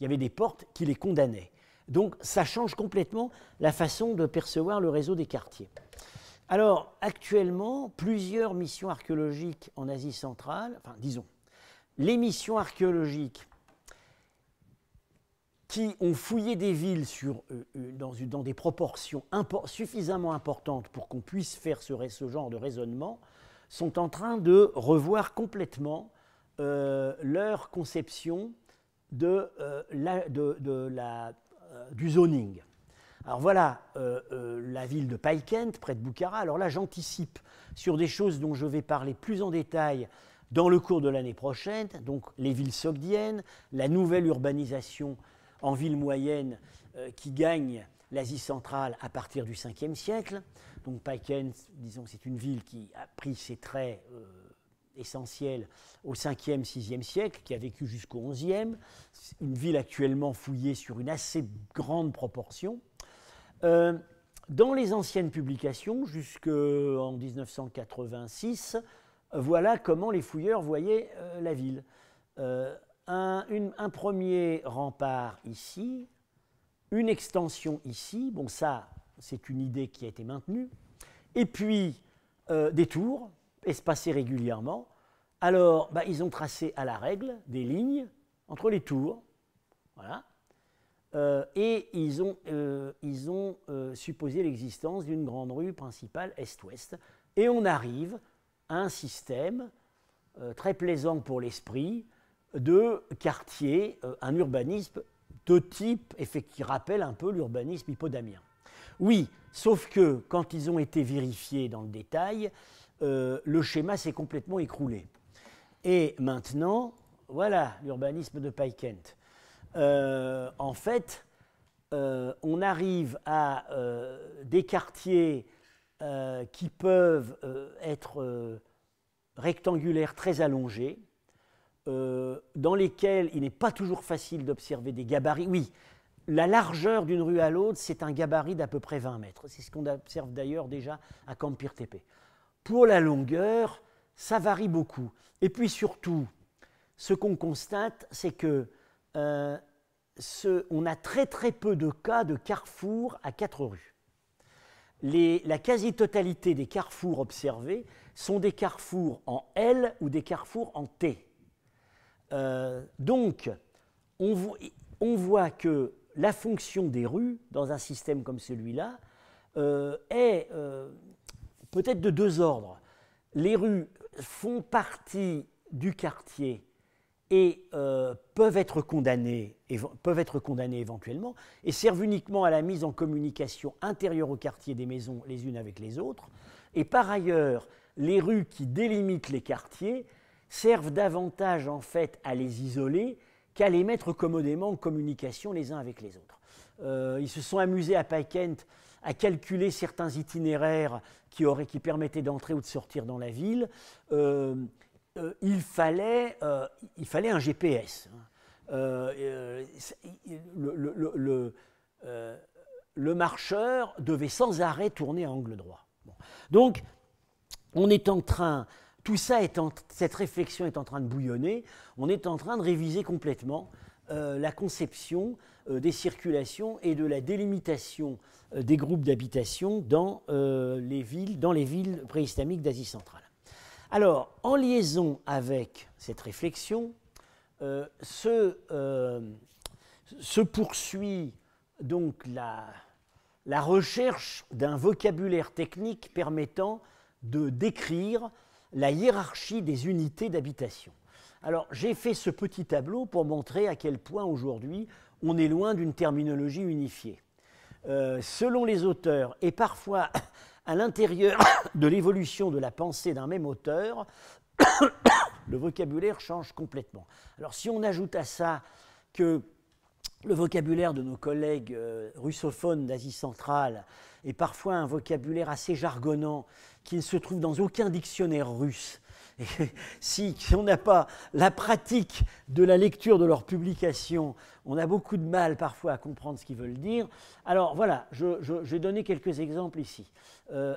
Il y avait des portes qui les condamnaient. Donc ça change complètement la façon de percevoir le réseau des quartiers. Alors actuellement, plusieurs missions archéologiques en Asie centrale, enfin disons, les missions archéologiques qui ont fouillé des villes euh, euh, dans, des proportions suffisamment importantes pour qu'on puisse faire ce, genre de raisonnement, sont en train de revoir complètement euh, leur conception du zoning. Alors voilà la ville de Paikent, près de Bukhara. Alors là, j'anticipe sur des choses dont je vais parler plus en détail dans le cours de l'année prochaine, donc les villes sogdiennes, la nouvelle urbanisation en ville moyenne euh, qui gagne l'Asie centrale à partir du 5e siècle. Donc Paiken, disons, que c'est une ville qui a pris ses traits euh, essentiels au 5e, 6e siècle, qui a vécu jusqu'au 11e, une ville actuellement fouillée sur une assez grande proportion. Euh, dans les anciennes publications, jusqu'en 1986, voilà comment les fouilleurs voyaient la ville un, premier rempart ici, une extension ici, bon ça c'est une idée qui a été maintenue, et puis euh, des tours espacées régulièrement. Alors bah, ils ont tracé à la règle des lignes entre les tours, voilà, euh, et ils ont euh, supposé l'existence d'une grande rue principale est-ouest, et on arrive à un système très plaisant pour l'esprit, de quartiers, euh, un urbanisme de type, qui rappelle un peu l'urbanisme hippodamien. Oui, sauf que quand ils ont été vérifiés dans le détail, euh, le schéma s'est complètement écroulé. Et maintenant, voilà l'urbanisme de Paikent. Euh, en fait, on arrive à des quartiers qui peuvent être rectangulaires très allongés, euh, dans lesquels il n'est pas toujours facile d'observer des gabarits. Oui, la largeur d'une rue à l'autre, c'est un gabarit d'à peu près 20 mètres. C'est ce qu'on observe d'ailleurs déjà à Campir tépé Pour la longueur, ça varie beaucoup. Et puis surtout, ce qu'on constate, c'est que euh, on a très très peu de cas de carrefour à quatre rues. la quasi-totalité des carrefours observés sont des carrefours en L ou des carrefours en T. Euh, donc, on, voit que la fonction des rues, dans un système comme celui-là, euh, est euh, peut-être de deux ordres. Les rues font partie du quartier et peuvent être condamnées, peuvent être condamnées éventuellement, et servent uniquement à la mise en communication intérieure au quartier des maisons les unes avec les autres. Et par ailleurs, les rues qui délimitent les quartiers servent davantage en fait à les isoler qu'à les mettre commodément en communication les uns avec les autres. Euh, ils se sont amusés à Paikent à calculer certains itinéraires qui, auraient, qui permettaient d'entrer ou de sortir dans la ville. Euh, euh, il, fallait, il fallait un GPS. Hein. Le, marcheur devait sans arrêt tourner à angle droit. Donc, on est en train tout ça est cette réflexion est en train de bouillonner. On est en train de réviser complètement euh, la conception euh, des circulations et de la délimitation euh, des groupes d'habitation dans les villes, dans les villes d'Asie centrale. Alors, en liaison avec cette réflexion, se, poursuit donc la recherche d'un vocabulaire technique permettant de décrire la hiérarchie des unités d'habitation. Alors j'ai fait ce petit tableau pour montrer à quel point aujourd'hui on est loin d'une terminologie unifiée. Euh, selon les auteurs, et parfois à l'intérieur de l'évolution de la pensée d'un même auteur, le vocabulaire change complètement. Alors si on ajoute à ça que le vocabulaire de nos collègues euh, russophones d'Asie centrale est parfois un vocabulaire assez jargonnant qui ne se trouve dans aucun dictionnaire russe. si, on n'a pas la pratique de la lecture de leurs publications, on a beaucoup de mal parfois à comprendre ce qu'ils veulent dire. Alors voilà, je, vais donner quelques exemples ici. Euh,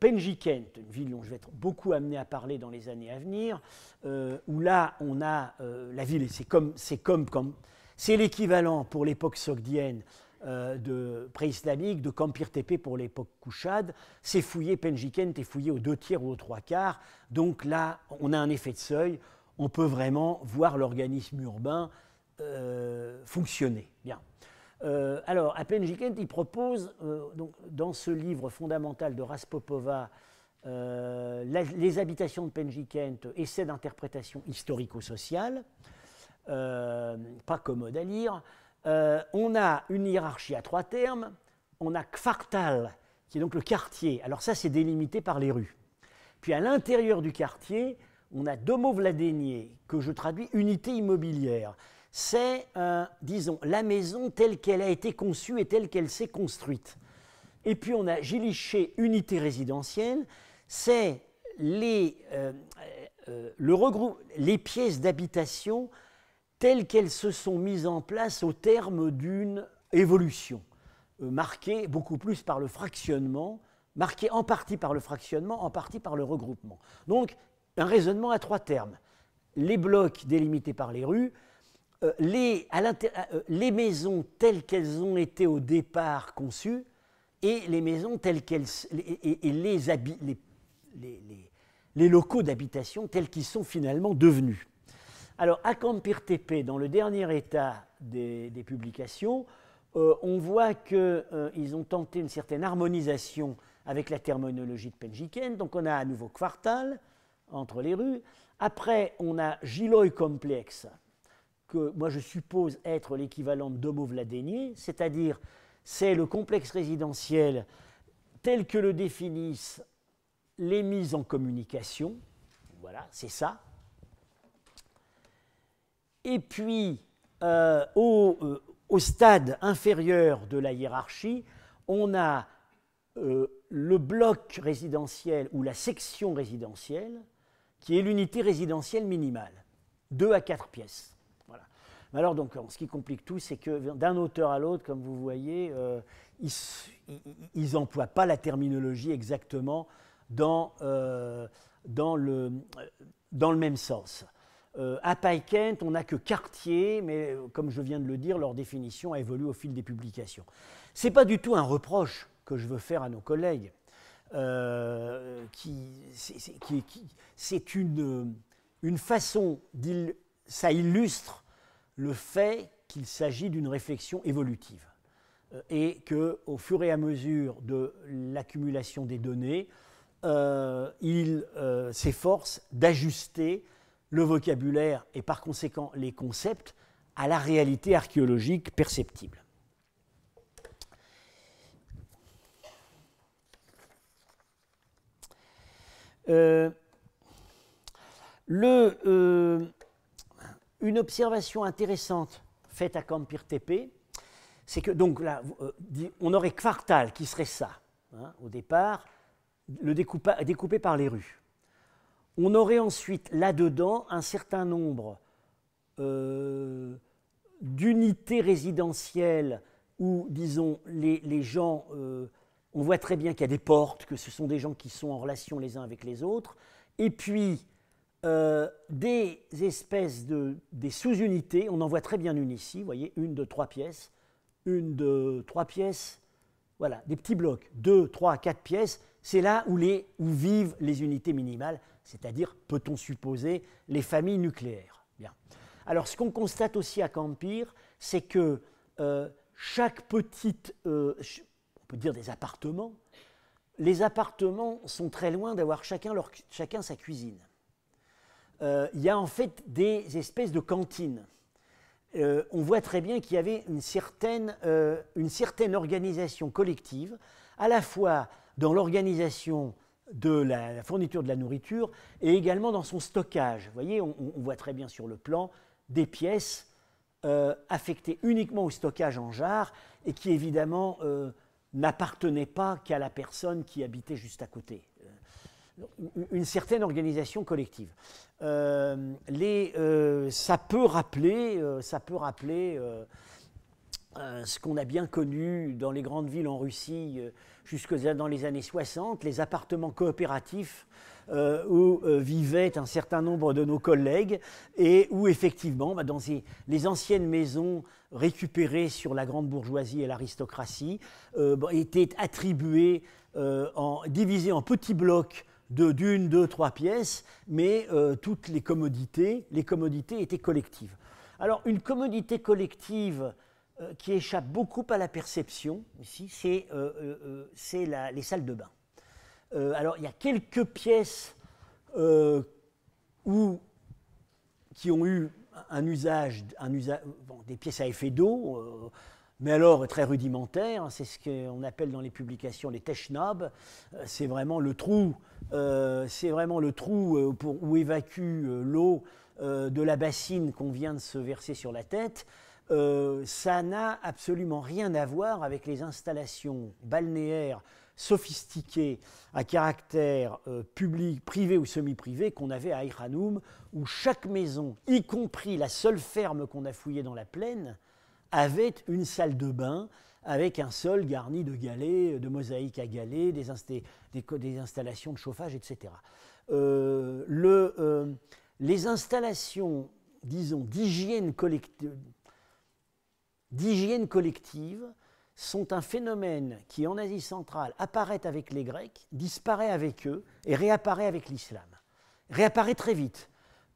Penjikent, une ville dont je vais être beaucoup amené à parler dans les années à venir, euh, où là on a la ville, c'est comme, c'est comme, comme c'est l'équivalent pour l'époque sogdienne euh, de pré-islamique de Kampir tépé pour l'époque Kouchad. C'est fouillé, Penjikent est fouillé aux deux tiers ou aux trois quarts. Donc là, on a un effet de seuil. On peut vraiment voir l'organisme urbain euh, fonctionner. Bien. Euh, alors, à Penjikent, il propose, dans ce livre fondamental de Raspopova, les habitations de Penjikent, essai d'interprétation historico-sociale. Euh, pas commode à lire. Euh, on a une hiérarchie à trois termes. On a Kvartal, qui est donc le quartier. Alors ça, c'est délimité par les rues. Puis à l'intérieur du quartier, on a Domovladenier, que je traduis unité immobilière. C'est, euh, disons, la maison telle qu'elle a été conçue et telle qu'elle s'est construite. Et puis on a Giliché, unité résidentielle, c'est les, les pièces d'habitation telles qu'elles se sont mises en place au terme d'une évolution, euh, marquée beaucoup plus par le fractionnement, marquée en partie par le fractionnement, en partie par le regroupement. Donc, un raisonnement à trois termes. Les blocs délimités par les rues, euh, euh, les, maisons telles qu'elles ont été au départ conçues, et les maisons telles qu'elles... les locaux d'habitation tels qu'ils sont finalement devenus. Alors, à Campir-Tépé, dans le dernier état des, publications, euh, on voit qu'ils euh, ont tenté une certaine harmonisation avec la terminologie de Penjiken. Donc, on a à nouveau Quartal entre les rues. Après, on a Giloy-Complex, que moi je suppose être l'équivalent Domo Vladenier, c'est-à-dire c'est le complexe résidentiel tel que le définissent les mises en communication. Voilà, c'est ça, et puis, euh, euh, au, stade inférieur de la hiérarchie, on a euh, le bloc résidentiel ou la section résidentielle, qui est l'unité résidentielle minimale, 2 à 4 pièces. Voilà. Alors donc, ce qui complique tout, c'est que d'un auteur à l'autre, comme vous voyez, ils n'emploient pas la terminologie exactement dans le même sens. Euh, à Paikent, on n'a que quartier, mais euh, comme je viens de le dire, leur définition a évolué au fil des publications. Ce n'est pas du tout un reproche que je veux faire à nos collègues. Euh, qui, c'est, une, une façon, ça illustre le fait qu'il s'agit d'une réflexion évolutive et que, au fur et à mesure de l'accumulation des données, il s'efforcent d'ajuster le vocabulaire et par conséquent les concepts à la réalité archéologique perceptible. Euh, euh, une observation intéressante faite à Campir-Tépé, c'est que donc là, euh, on aurait Quartal qui serait ça hein, au départ, le découpé par les rues. On aurait ensuite là-dedans un certain nombre euh, d'unités résidentielles où, disons, les, gens, euh, on voit très bien qu'il y a des portes, que ce sont des gens qui sont en relation les uns avec les autres, et puis euh, des espèces de des sous-unités, on en voit très bien une ici, vous voyez, une de trois pièces, une de trois pièces, voilà, des petits blocs, deux, trois, quatre pièces, c'est là où, les, où vivent les unités minimales, c'est-à-dire, peut-on supposer, les familles nucléaires. Bien. Alors ce qu'on constate aussi à Campire, c'est que euh, chaque petite, euh, on peut dire des appartements, les appartements sont très loin d'avoir chacun, chacun sa cuisine. Euh, il y a en fait des espèces de cantines. on voit très bien qu'il y avait une certaine, une certaine organisation collective, à la fois dans l'organisation de la, fourniture de la nourriture et également dans son stockage. Vous voyez, on, voit très bien sur le plan des pièces euh, affectées uniquement au stockage en jarre et qui évidemment euh, n'appartenaient pas qu'à la personne qui habitait juste à côté. Euh, une, certaine organisation collective. les, ça peut rappeler, ça peut rappeler ce qu'on a bien connu dans les grandes villes en Russie jusque dans les années 60, les appartements coopératifs euh, où euh, vivaient un certain nombre de nos collègues et où effectivement, bah, dans les anciennes maisons récupérées sur la grande bourgeoisie et l'aristocratie, euh, bah, étaient attribuées, en, divisées en petits blocs de d'une, deux, trois pièces, mais toutes les commodités, les commodités étaient collectives. Alors une commodité collective euh, qui échappe beaucoup à la perception ici, c'est euh, euh, les salles de bain. alors, il y a quelques pièces qui ont eu un usage, des pièces à effet d'eau, mais alors très rudimentaire. Hein, c'est ce qu'on appelle dans les publications les technobs. C'est vraiment le trou, c'est vraiment le trou pour, où évacue l'eau de la bassine qu'on vient de se verser sur la tête. Euh, ça n'a absolument rien à voir avec les installations balnéaires sophistiquées à caractère euh, public, privé ou semi-privé qu'on avait à Aïranoum, où chaque maison, y compris la seule ferme qu'on a fouillée dans la plaine, avait une salle de bain avec un sol garni de galets, de mosaïques à galets, des, installations de chauffage, etc. Euh, les installations disons, d'hygiène collective, d'hygiène collective sont un phénomène qui, en Asie centrale, apparaît avec les Grecs, disparaît avec eux et réapparaît avec l'islam. Réapparaît très vite.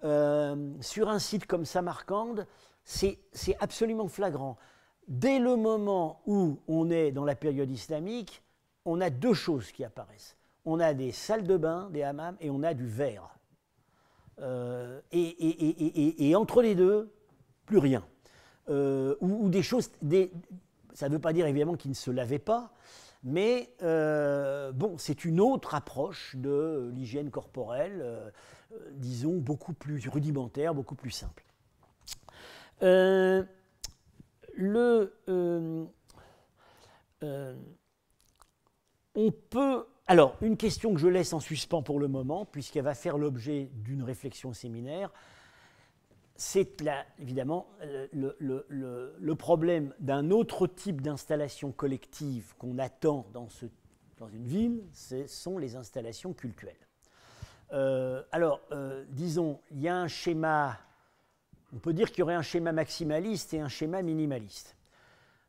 Euh, sur un site comme Samarcande, c'est absolument flagrant. Dès le moment où on est dans la période islamique, on a deux choses qui apparaissent. On a des salles de bain, des hammams, et on a du verre. Euh, et entre les deux, plus rien. Euh, ou, des choses. ça ne veut pas dire évidemment qu'ils ne se lavaient pas, mais euh, bon, c'est une autre approche de l'hygiène corporelle, euh, disons, beaucoup plus rudimentaire, beaucoup plus simple. on peut. Alors, une question que je laisse en suspens pour le moment, puisqu'elle va faire l'objet d'une réflexion séminaire, c'est là, évidemment euh, le, problème d'un autre type d'installation collective qu'on attend dans, une ville, ce sont les installations cultuelles. Euh, alors, euh, disons, il y a un schéma, on peut dire qu'il y aurait un schéma maximaliste et un schéma minimaliste.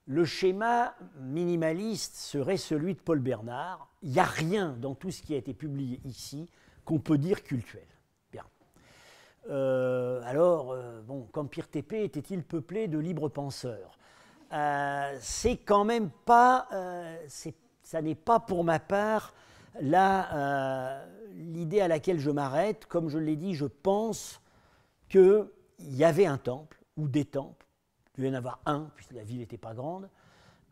Le schéma minimaliste serait celui de Paul Bernard. Il n'y a rien dans tout ce qui a été publié ici qu'on peut dire cultuel. Euh, alors, euh, bon, qu'Empire TP était-il peuplé de libres penseurs euh, C'est quand même pas, ça n'est pas pour ma part l'idée à laquelle je m'arrête. Comme je l'ai dit, je pense qu'il y avait un temple ou des temples, il devait y en avoir un, puisque la ville n'était pas grande,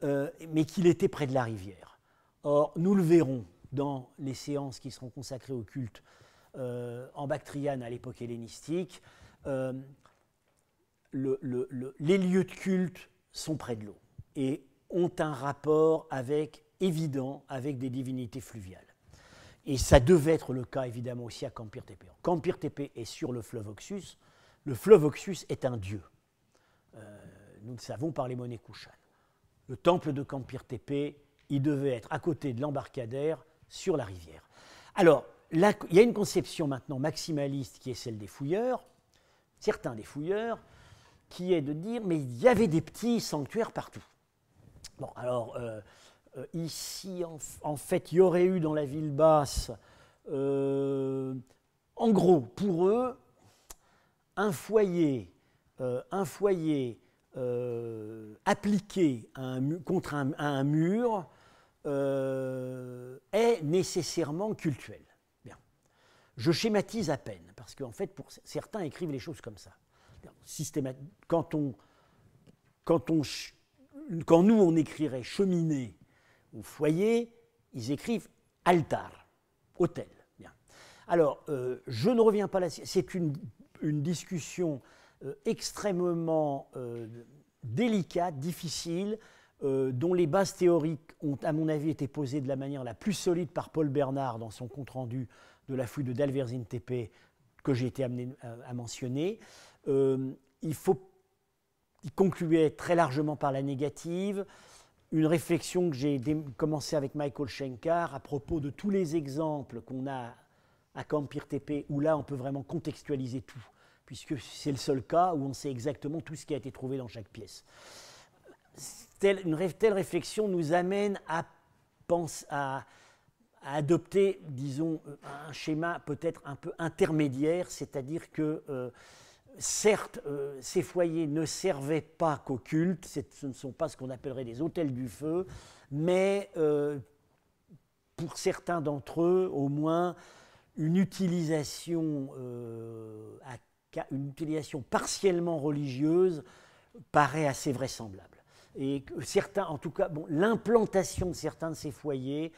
mais qu'il était près de la rivière. Or, nous le verrons dans les séances qui seront consacrées au culte euh, en Bactriane à l'époque hellénistique, euh, les lieux de culte sont près de l'eau et ont un rapport avec, évident avec des divinités fluviales. Et ça devait être le cas évidemment aussi à campyr Tépé. campyr Tépé est sur le fleuve Oxus. Le fleuve Oxus est un dieu. Euh, nous le savons par les monnaies Kouchan. Le temple de campyr Tépé, il devait être à côté de l'embarcadère sur la rivière. Alors, il y a une conception maintenant maximaliste qui est celle des fouilleurs, certains des fouilleurs, qui est de dire mais il y avait des petits sanctuaires partout. Bon, alors euh, euh, ici, en, fait, il y aurait eu dans la ville basse, euh, en gros, pour eux, un foyer, un foyer appliqué un, contre un mur est nécessairement cultuel. Je schématise à peine, parce qu'en fait, pour certains écrivent les choses comme ça. Quand, on, quand, on, quand nous, on écrirait cheminée ou foyer, ils écrivent altar, hôtel. Bien. Alors, euh, je ne reviens pas là. C'est une, une, discussion euh, extrêmement euh, délicate, difficile, dont les bases théoriques ont, à mon avis, été posées de la manière la plus solide par Paul Bernard dans son compte-rendu de la fouille de Dalverzine TP que j'ai été amené euh, à, mentionner. Euh, il, faut, concluait très largement par la négative. Une réflexion que j'ai commencée avec Michael Schenkar à propos de tous les exemples qu'on a à Campir TP, où là on peut vraiment contextualiser tout, puisque c'est le seul cas où on sait exactement tout ce qui a été trouvé dans chaque pièce. Telle, une telle réflexion nous amène à, penser... à à adopter, disons, euh, un schéma peut-être un peu intermédiaire, c'est-à-dire que euh, certes, euh, ces foyers ne servaient pas qu'au culte, ce ne sont pas ce qu'on appellerait des hôtels du feu, mais pour certains d'entre eux, au moins, une utilisation, une utilisation partiellement religieuse paraît assez vraisemblable. Et certains, en tout cas, bon, l'implantation de certains de ces foyers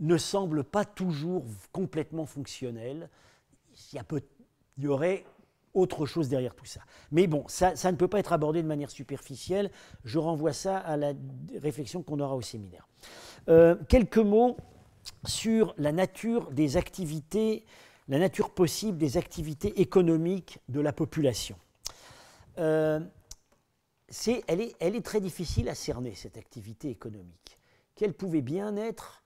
ne semble pas toujours complètement fonctionnel. Il y, a aurait autre chose derrière tout ça. Mais bon, ça, ça, ne peut pas être abordé de manière superficielle. Je renvoie ça à la réflexion qu'on aura au séminaire. Euh, quelques mots sur la nature des activités, la nature possible des activités économiques de la population. Euh, elle, elle est très difficile à cerner, cette activité économique. Quelle pouvait bien être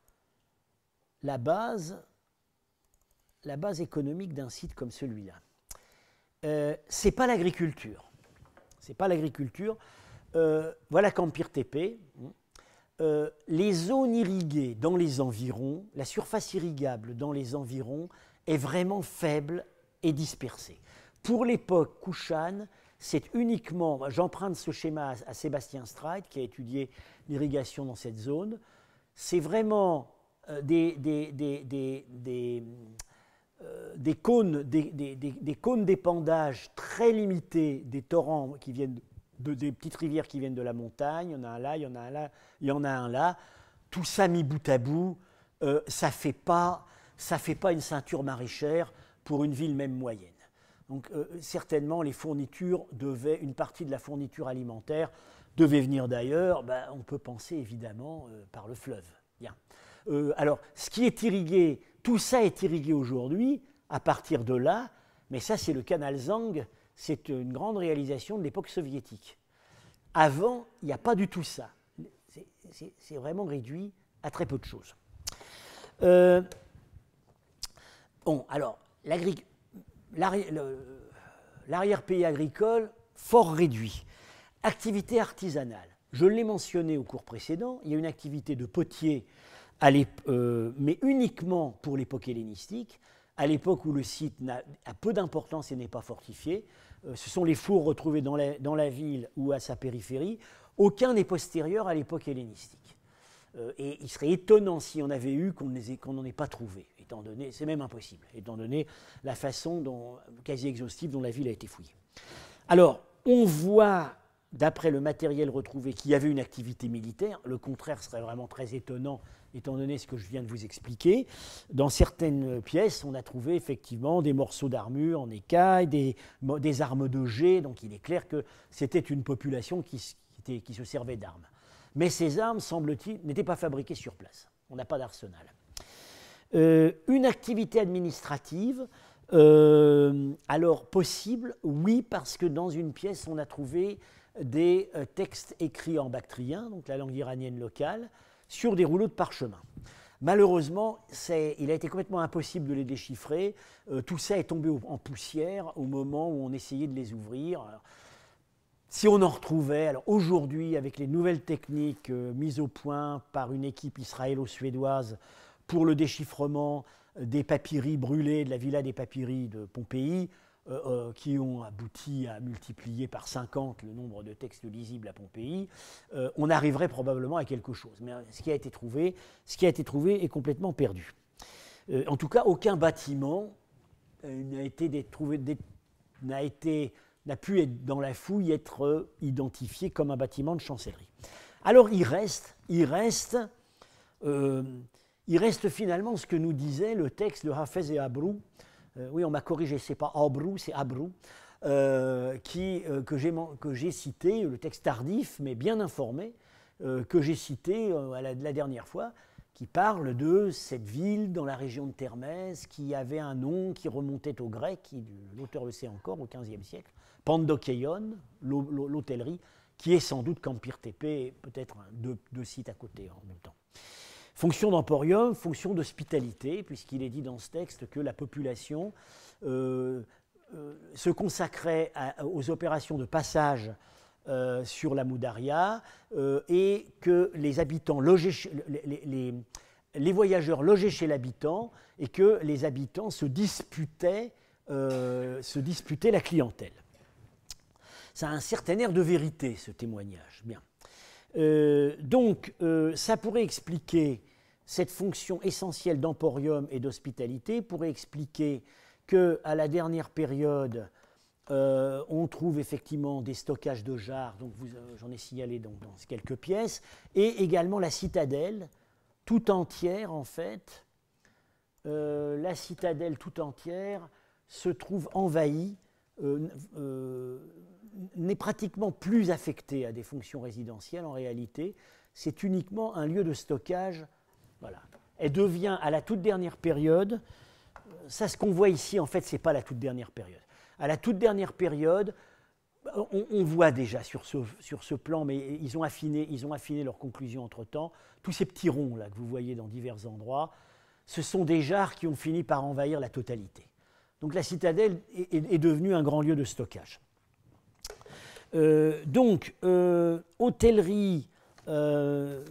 la base, économique d'un site comme celui-là. Ce euh, c'est pas l'agriculture. C'est pas l'agriculture. Euh, voilà qu'Empire TP. Hein, euh, les zones irriguées dans les environs, la surface irrigable dans les environs est vraiment faible et dispersée. Pour l'époque Kouchan, c'est uniquement, j'emprunte ce schéma à, Sébastien Streit qui a étudié l'irrigation dans cette zone, c'est vraiment euh, euh, des, cônes, des, d'épandage très limités des torrents qui viennent de, des petites rivières qui viennent de la montagne. Il y en a un là, il y en a un là, il y en a un là. Tout ça mis bout à bout, euh, ça fait pas, fait pas une ceinture maraîchère pour une ville même moyenne. Donc certainement les fournitures devaient, une partie de la fourniture alimentaire devait venir d'ailleurs. Ben, on peut penser évidemment par le fleuve. Bien. Euh, alors, ce qui est irrigué, tout ça est irrigué aujourd'hui, à partir de là, mais ça c'est le canal Zang, c'est une grande réalisation de l'époque soviétique. Avant, il n'y a pas du tout ça. C'est vraiment réduit à très peu de choses. Euh, bon, alors, l'arrière-pays agricole, fort réduit. Activité artisanale. Je l'ai mentionné au cours précédent, il y a une activité de potier euh, mais uniquement pour l'époque hellénistique, à l'époque où le site a, peu d'importance et n'est pas fortifié. Euh, ce sont les fours retrouvés dans la, dans la, ville ou à sa périphérie. Aucun n'est postérieur à l'époque hellénistique. Euh, et il serait étonnant si on avait eu qu'on n'en ait pas trouvé, étant donné, c'est même impossible, étant donné la façon dont, quasi exhaustive dont la ville a été fouillée. Alors, on voit d'après le matériel retrouvé, qu'il y avait une activité militaire. Le contraire serait vraiment très étonnant étant donné ce que je viens de vous expliquer. Dans certaines pièces, on a trouvé effectivement des morceaux d'armure en écailles, des, armes de jet, donc il est clair que c'était une population qui, se servait d'armes. Mais ces armes, semble-t-il, n'étaient pas fabriquées sur place. On n'a pas d'arsenal. Euh, une activité administrative, euh, alors possible, oui, parce que dans une pièce, on a trouvé des euh, textes écrits en bactrien, donc la langue iranienne locale, sur des rouleaux de parchemin. Malheureusement, il a été complètement impossible de les déchiffrer. Euh, tout ça est tombé en poussière au moment où on essayait de les ouvrir. si on en retrouvait, aujourd'hui, avec les nouvelles techniques euh, mises au point par une équipe israélo-suédoise pour le déchiffrement des papyries brûlés de la villa des papyries de Pompéi, euh, euh, qui ont abouti à multiplier par 50 le nombre de textes lisibles à Pompéi, euh, on arriverait probablement à quelque chose. Mais ce qui a été trouvé, ce qui a été trouvé est complètement perdu. en tout cas, aucun bâtiment n'a été n'a pu être dans la fouille être identifié comme un bâtiment de chancellerie. Alors il reste, il reste, il reste finalement ce que nous disait le texte de Hafez et Abrou euh, oui, on m'a corrigé, c'est pas Abrou, c'est Abrou, euh, qui, euh, que j'ai cité, le texte tardif, mais bien informé, que j'ai cité la, dernière fois, qui parle de cette ville dans la région de Termès qui avait un nom qui remontait au grec, l'auteur le sait encore, au XVe siècle, Pandokeion, l'hôtellerie, qui est sans doute qu'Empire Tépé, peut-être deux sites à côté en même temps. Fonction d'emporium, fonction d'hospitalité, puisqu'il est dit dans ce texte que la population euh, euh, se consacrait aux opérations de passage euh, sur la Moudaria et que les habitants les, voyageurs logeaient chez l'habitant et que les habitants se disputaient, se disputaient la clientèle. Ça a un certain air de vérité, ce témoignage. Bien. Euh, donc, euh, ça pourrait expliquer cette fonction essentielle d'emporium et d'hospitalité, pourrait expliquer que à la dernière période, euh, on trouve effectivement des stockages de jarres. donc j'en ai signalé donc, dans quelques pièces, et également la citadelle tout entière en fait. la citadelle tout entière se trouve envahie n'est pratiquement plus affecté à des fonctions résidentielles en réalité. C'est uniquement un lieu de stockage. Voilà. Elle devient à la toute dernière période. Euh, ça, ce qu'on voit ici, en fait, n'est pas la toute dernière période. À la toute dernière période, on, voit déjà sur ce, plan, mais ils ont affiné, ils ont affiné leurs conclusions entre-temps, tous ces petits ronds là que vous voyez dans divers endroits, ce sont des jarres qui ont fini par envahir la totalité. Donc la citadelle est devenue un grand lieu de stockage. Euh, donc, euh, hôtellerie, euh,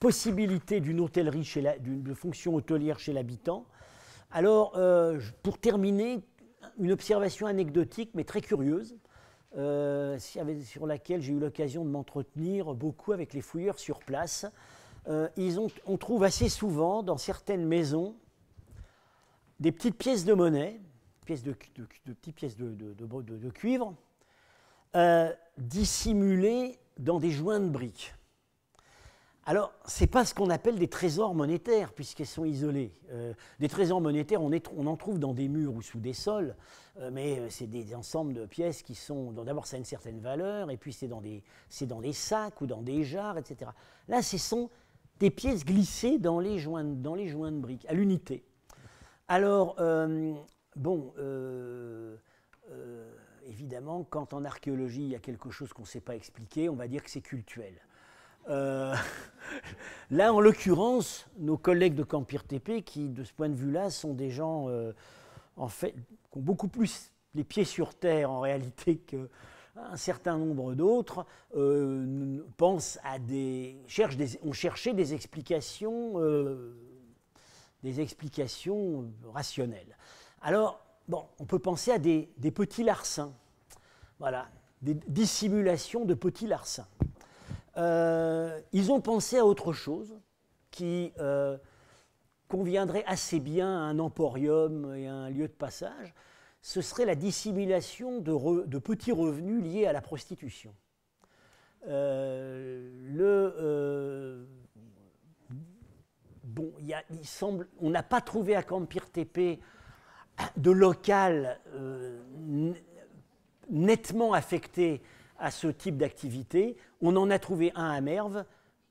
possibilité d'une hôtellerie, chez la, fonction hôtelière chez l'habitant. Alors, pour terminer, une observation anecdotique, mais très curieuse, sur laquelle j'ai eu l'occasion de m'entretenir beaucoup avec les fouilleurs sur place. ils ont, on trouve assez souvent dans certaines maisons des petites pièces de monnaie, pièces de, petites pièces de, de, cuivre, euh, dissimulés dans des joints de briques. Alors, ce n'est pas ce qu'on appelle des trésors monétaires, puisqu'ils sont isolés. Euh, des trésors monétaires, on, en trouve dans des murs ou sous des sols, euh, mais c'est des ensembles de pièces qui sont. D'abord, ça a une certaine valeur, et puis c'est dans, des, sacs ou dans des jarres, etc. Là, ce sont des pièces glissées dans les joints, de briques, à l'unité. Alors, bon évidemment, quand en archéologie, il y a quelque chose qu'on ne sait pas expliquer, on va dire que c'est cultuel. Euh, là, en l'occurrence, nos collègues de campyr TP, qui, de ce point de vue-là, sont des gens, euh, en fait, qui ont beaucoup plus les pieds sur terre, en réalité, qu'un certain nombre d'autres, euh, pensent à des, cherchent des, ont cherché des explications, des explications rationnelles. Alors, bon, on peut penser à des, petits larcins. Voilà, des dissimulations de petits larcins. Euh, ils ont pensé à autre chose qui euh, conviendrait assez bien à un emporium et à un lieu de passage. Ce serait la dissimulation de, petits revenus liés à la prostitution. Euh, le, bon, il semble, on n'a pas trouvé à Campir tépé de local euh, nettement affectés à ce type d'activité. On en a trouvé un à Merve,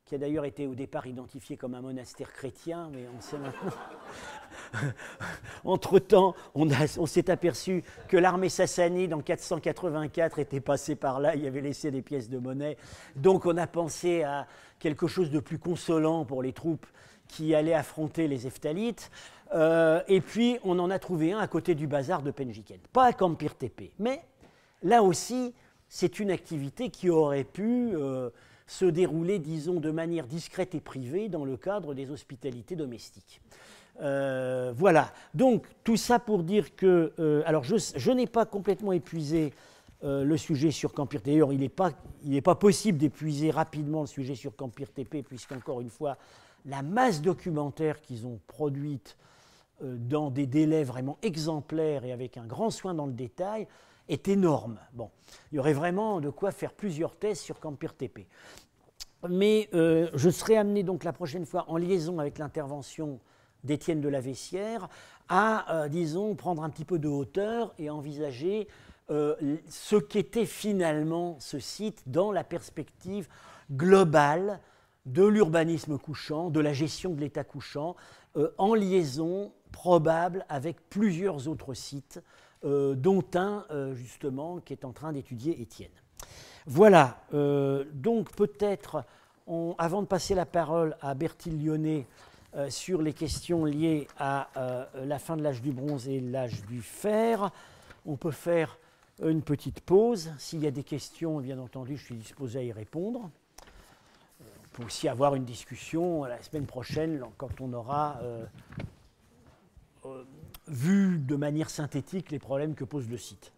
qui a d'ailleurs été au départ identifié comme un monastère chrétien, mais on sait maintenant. Entre-temps, on, on s'est aperçu que l'armée sassanide en 484 était passée par là, il y avait laissé des pièces de monnaie. Donc on a pensé à quelque chose de plus consolant pour les troupes qui allait affronter les Eftalites. Euh, et puis, on en a trouvé un à côté du bazar de Penjiken. Pas à Campir TP. mais là aussi, c'est une activité qui aurait pu euh, se dérouler, disons, de manière discrète et privée dans le cadre des hospitalités domestiques. Euh, voilà. Donc, tout ça pour dire que. alors, je, n'ai pas complètement épuisé le sujet sur Campire. D'ailleurs, il n'est pas, possible d'épuiser rapidement le sujet sur Campir TP, puisqu'encore une fois, la masse documentaire qu'ils ont produite euh, dans des délais vraiment exemplaires et avec un grand soin dans le détail est énorme. Bon, il y aurait vraiment de quoi faire plusieurs thèses sur Campir TP. Mais euh, je serai amené donc la prochaine fois, en liaison avec l'intervention d'Étienne de la Vessière, à, euh, disons, prendre un petit peu de hauteur et envisager ce qu'était finalement ce site dans la perspective globale de l'urbanisme couchant, de la gestion de l'État couchant, euh, en liaison probable avec plusieurs autres sites, euh, dont un euh, justement qui est en train d'étudier Étienne. Voilà, donc peut-être, avant de passer la parole à Bertil Lyonnais sur les questions liées à la fin de l'âge du bronze et l'âge du fer, on peut faire une petite pause. S'il y a des questions, bien entendu, je suis disposé à y répondre peut aussi avoir une discussion la semaine prochaine quand on aura euh, euh, vu de manière synthétique les problèmes que pose le site.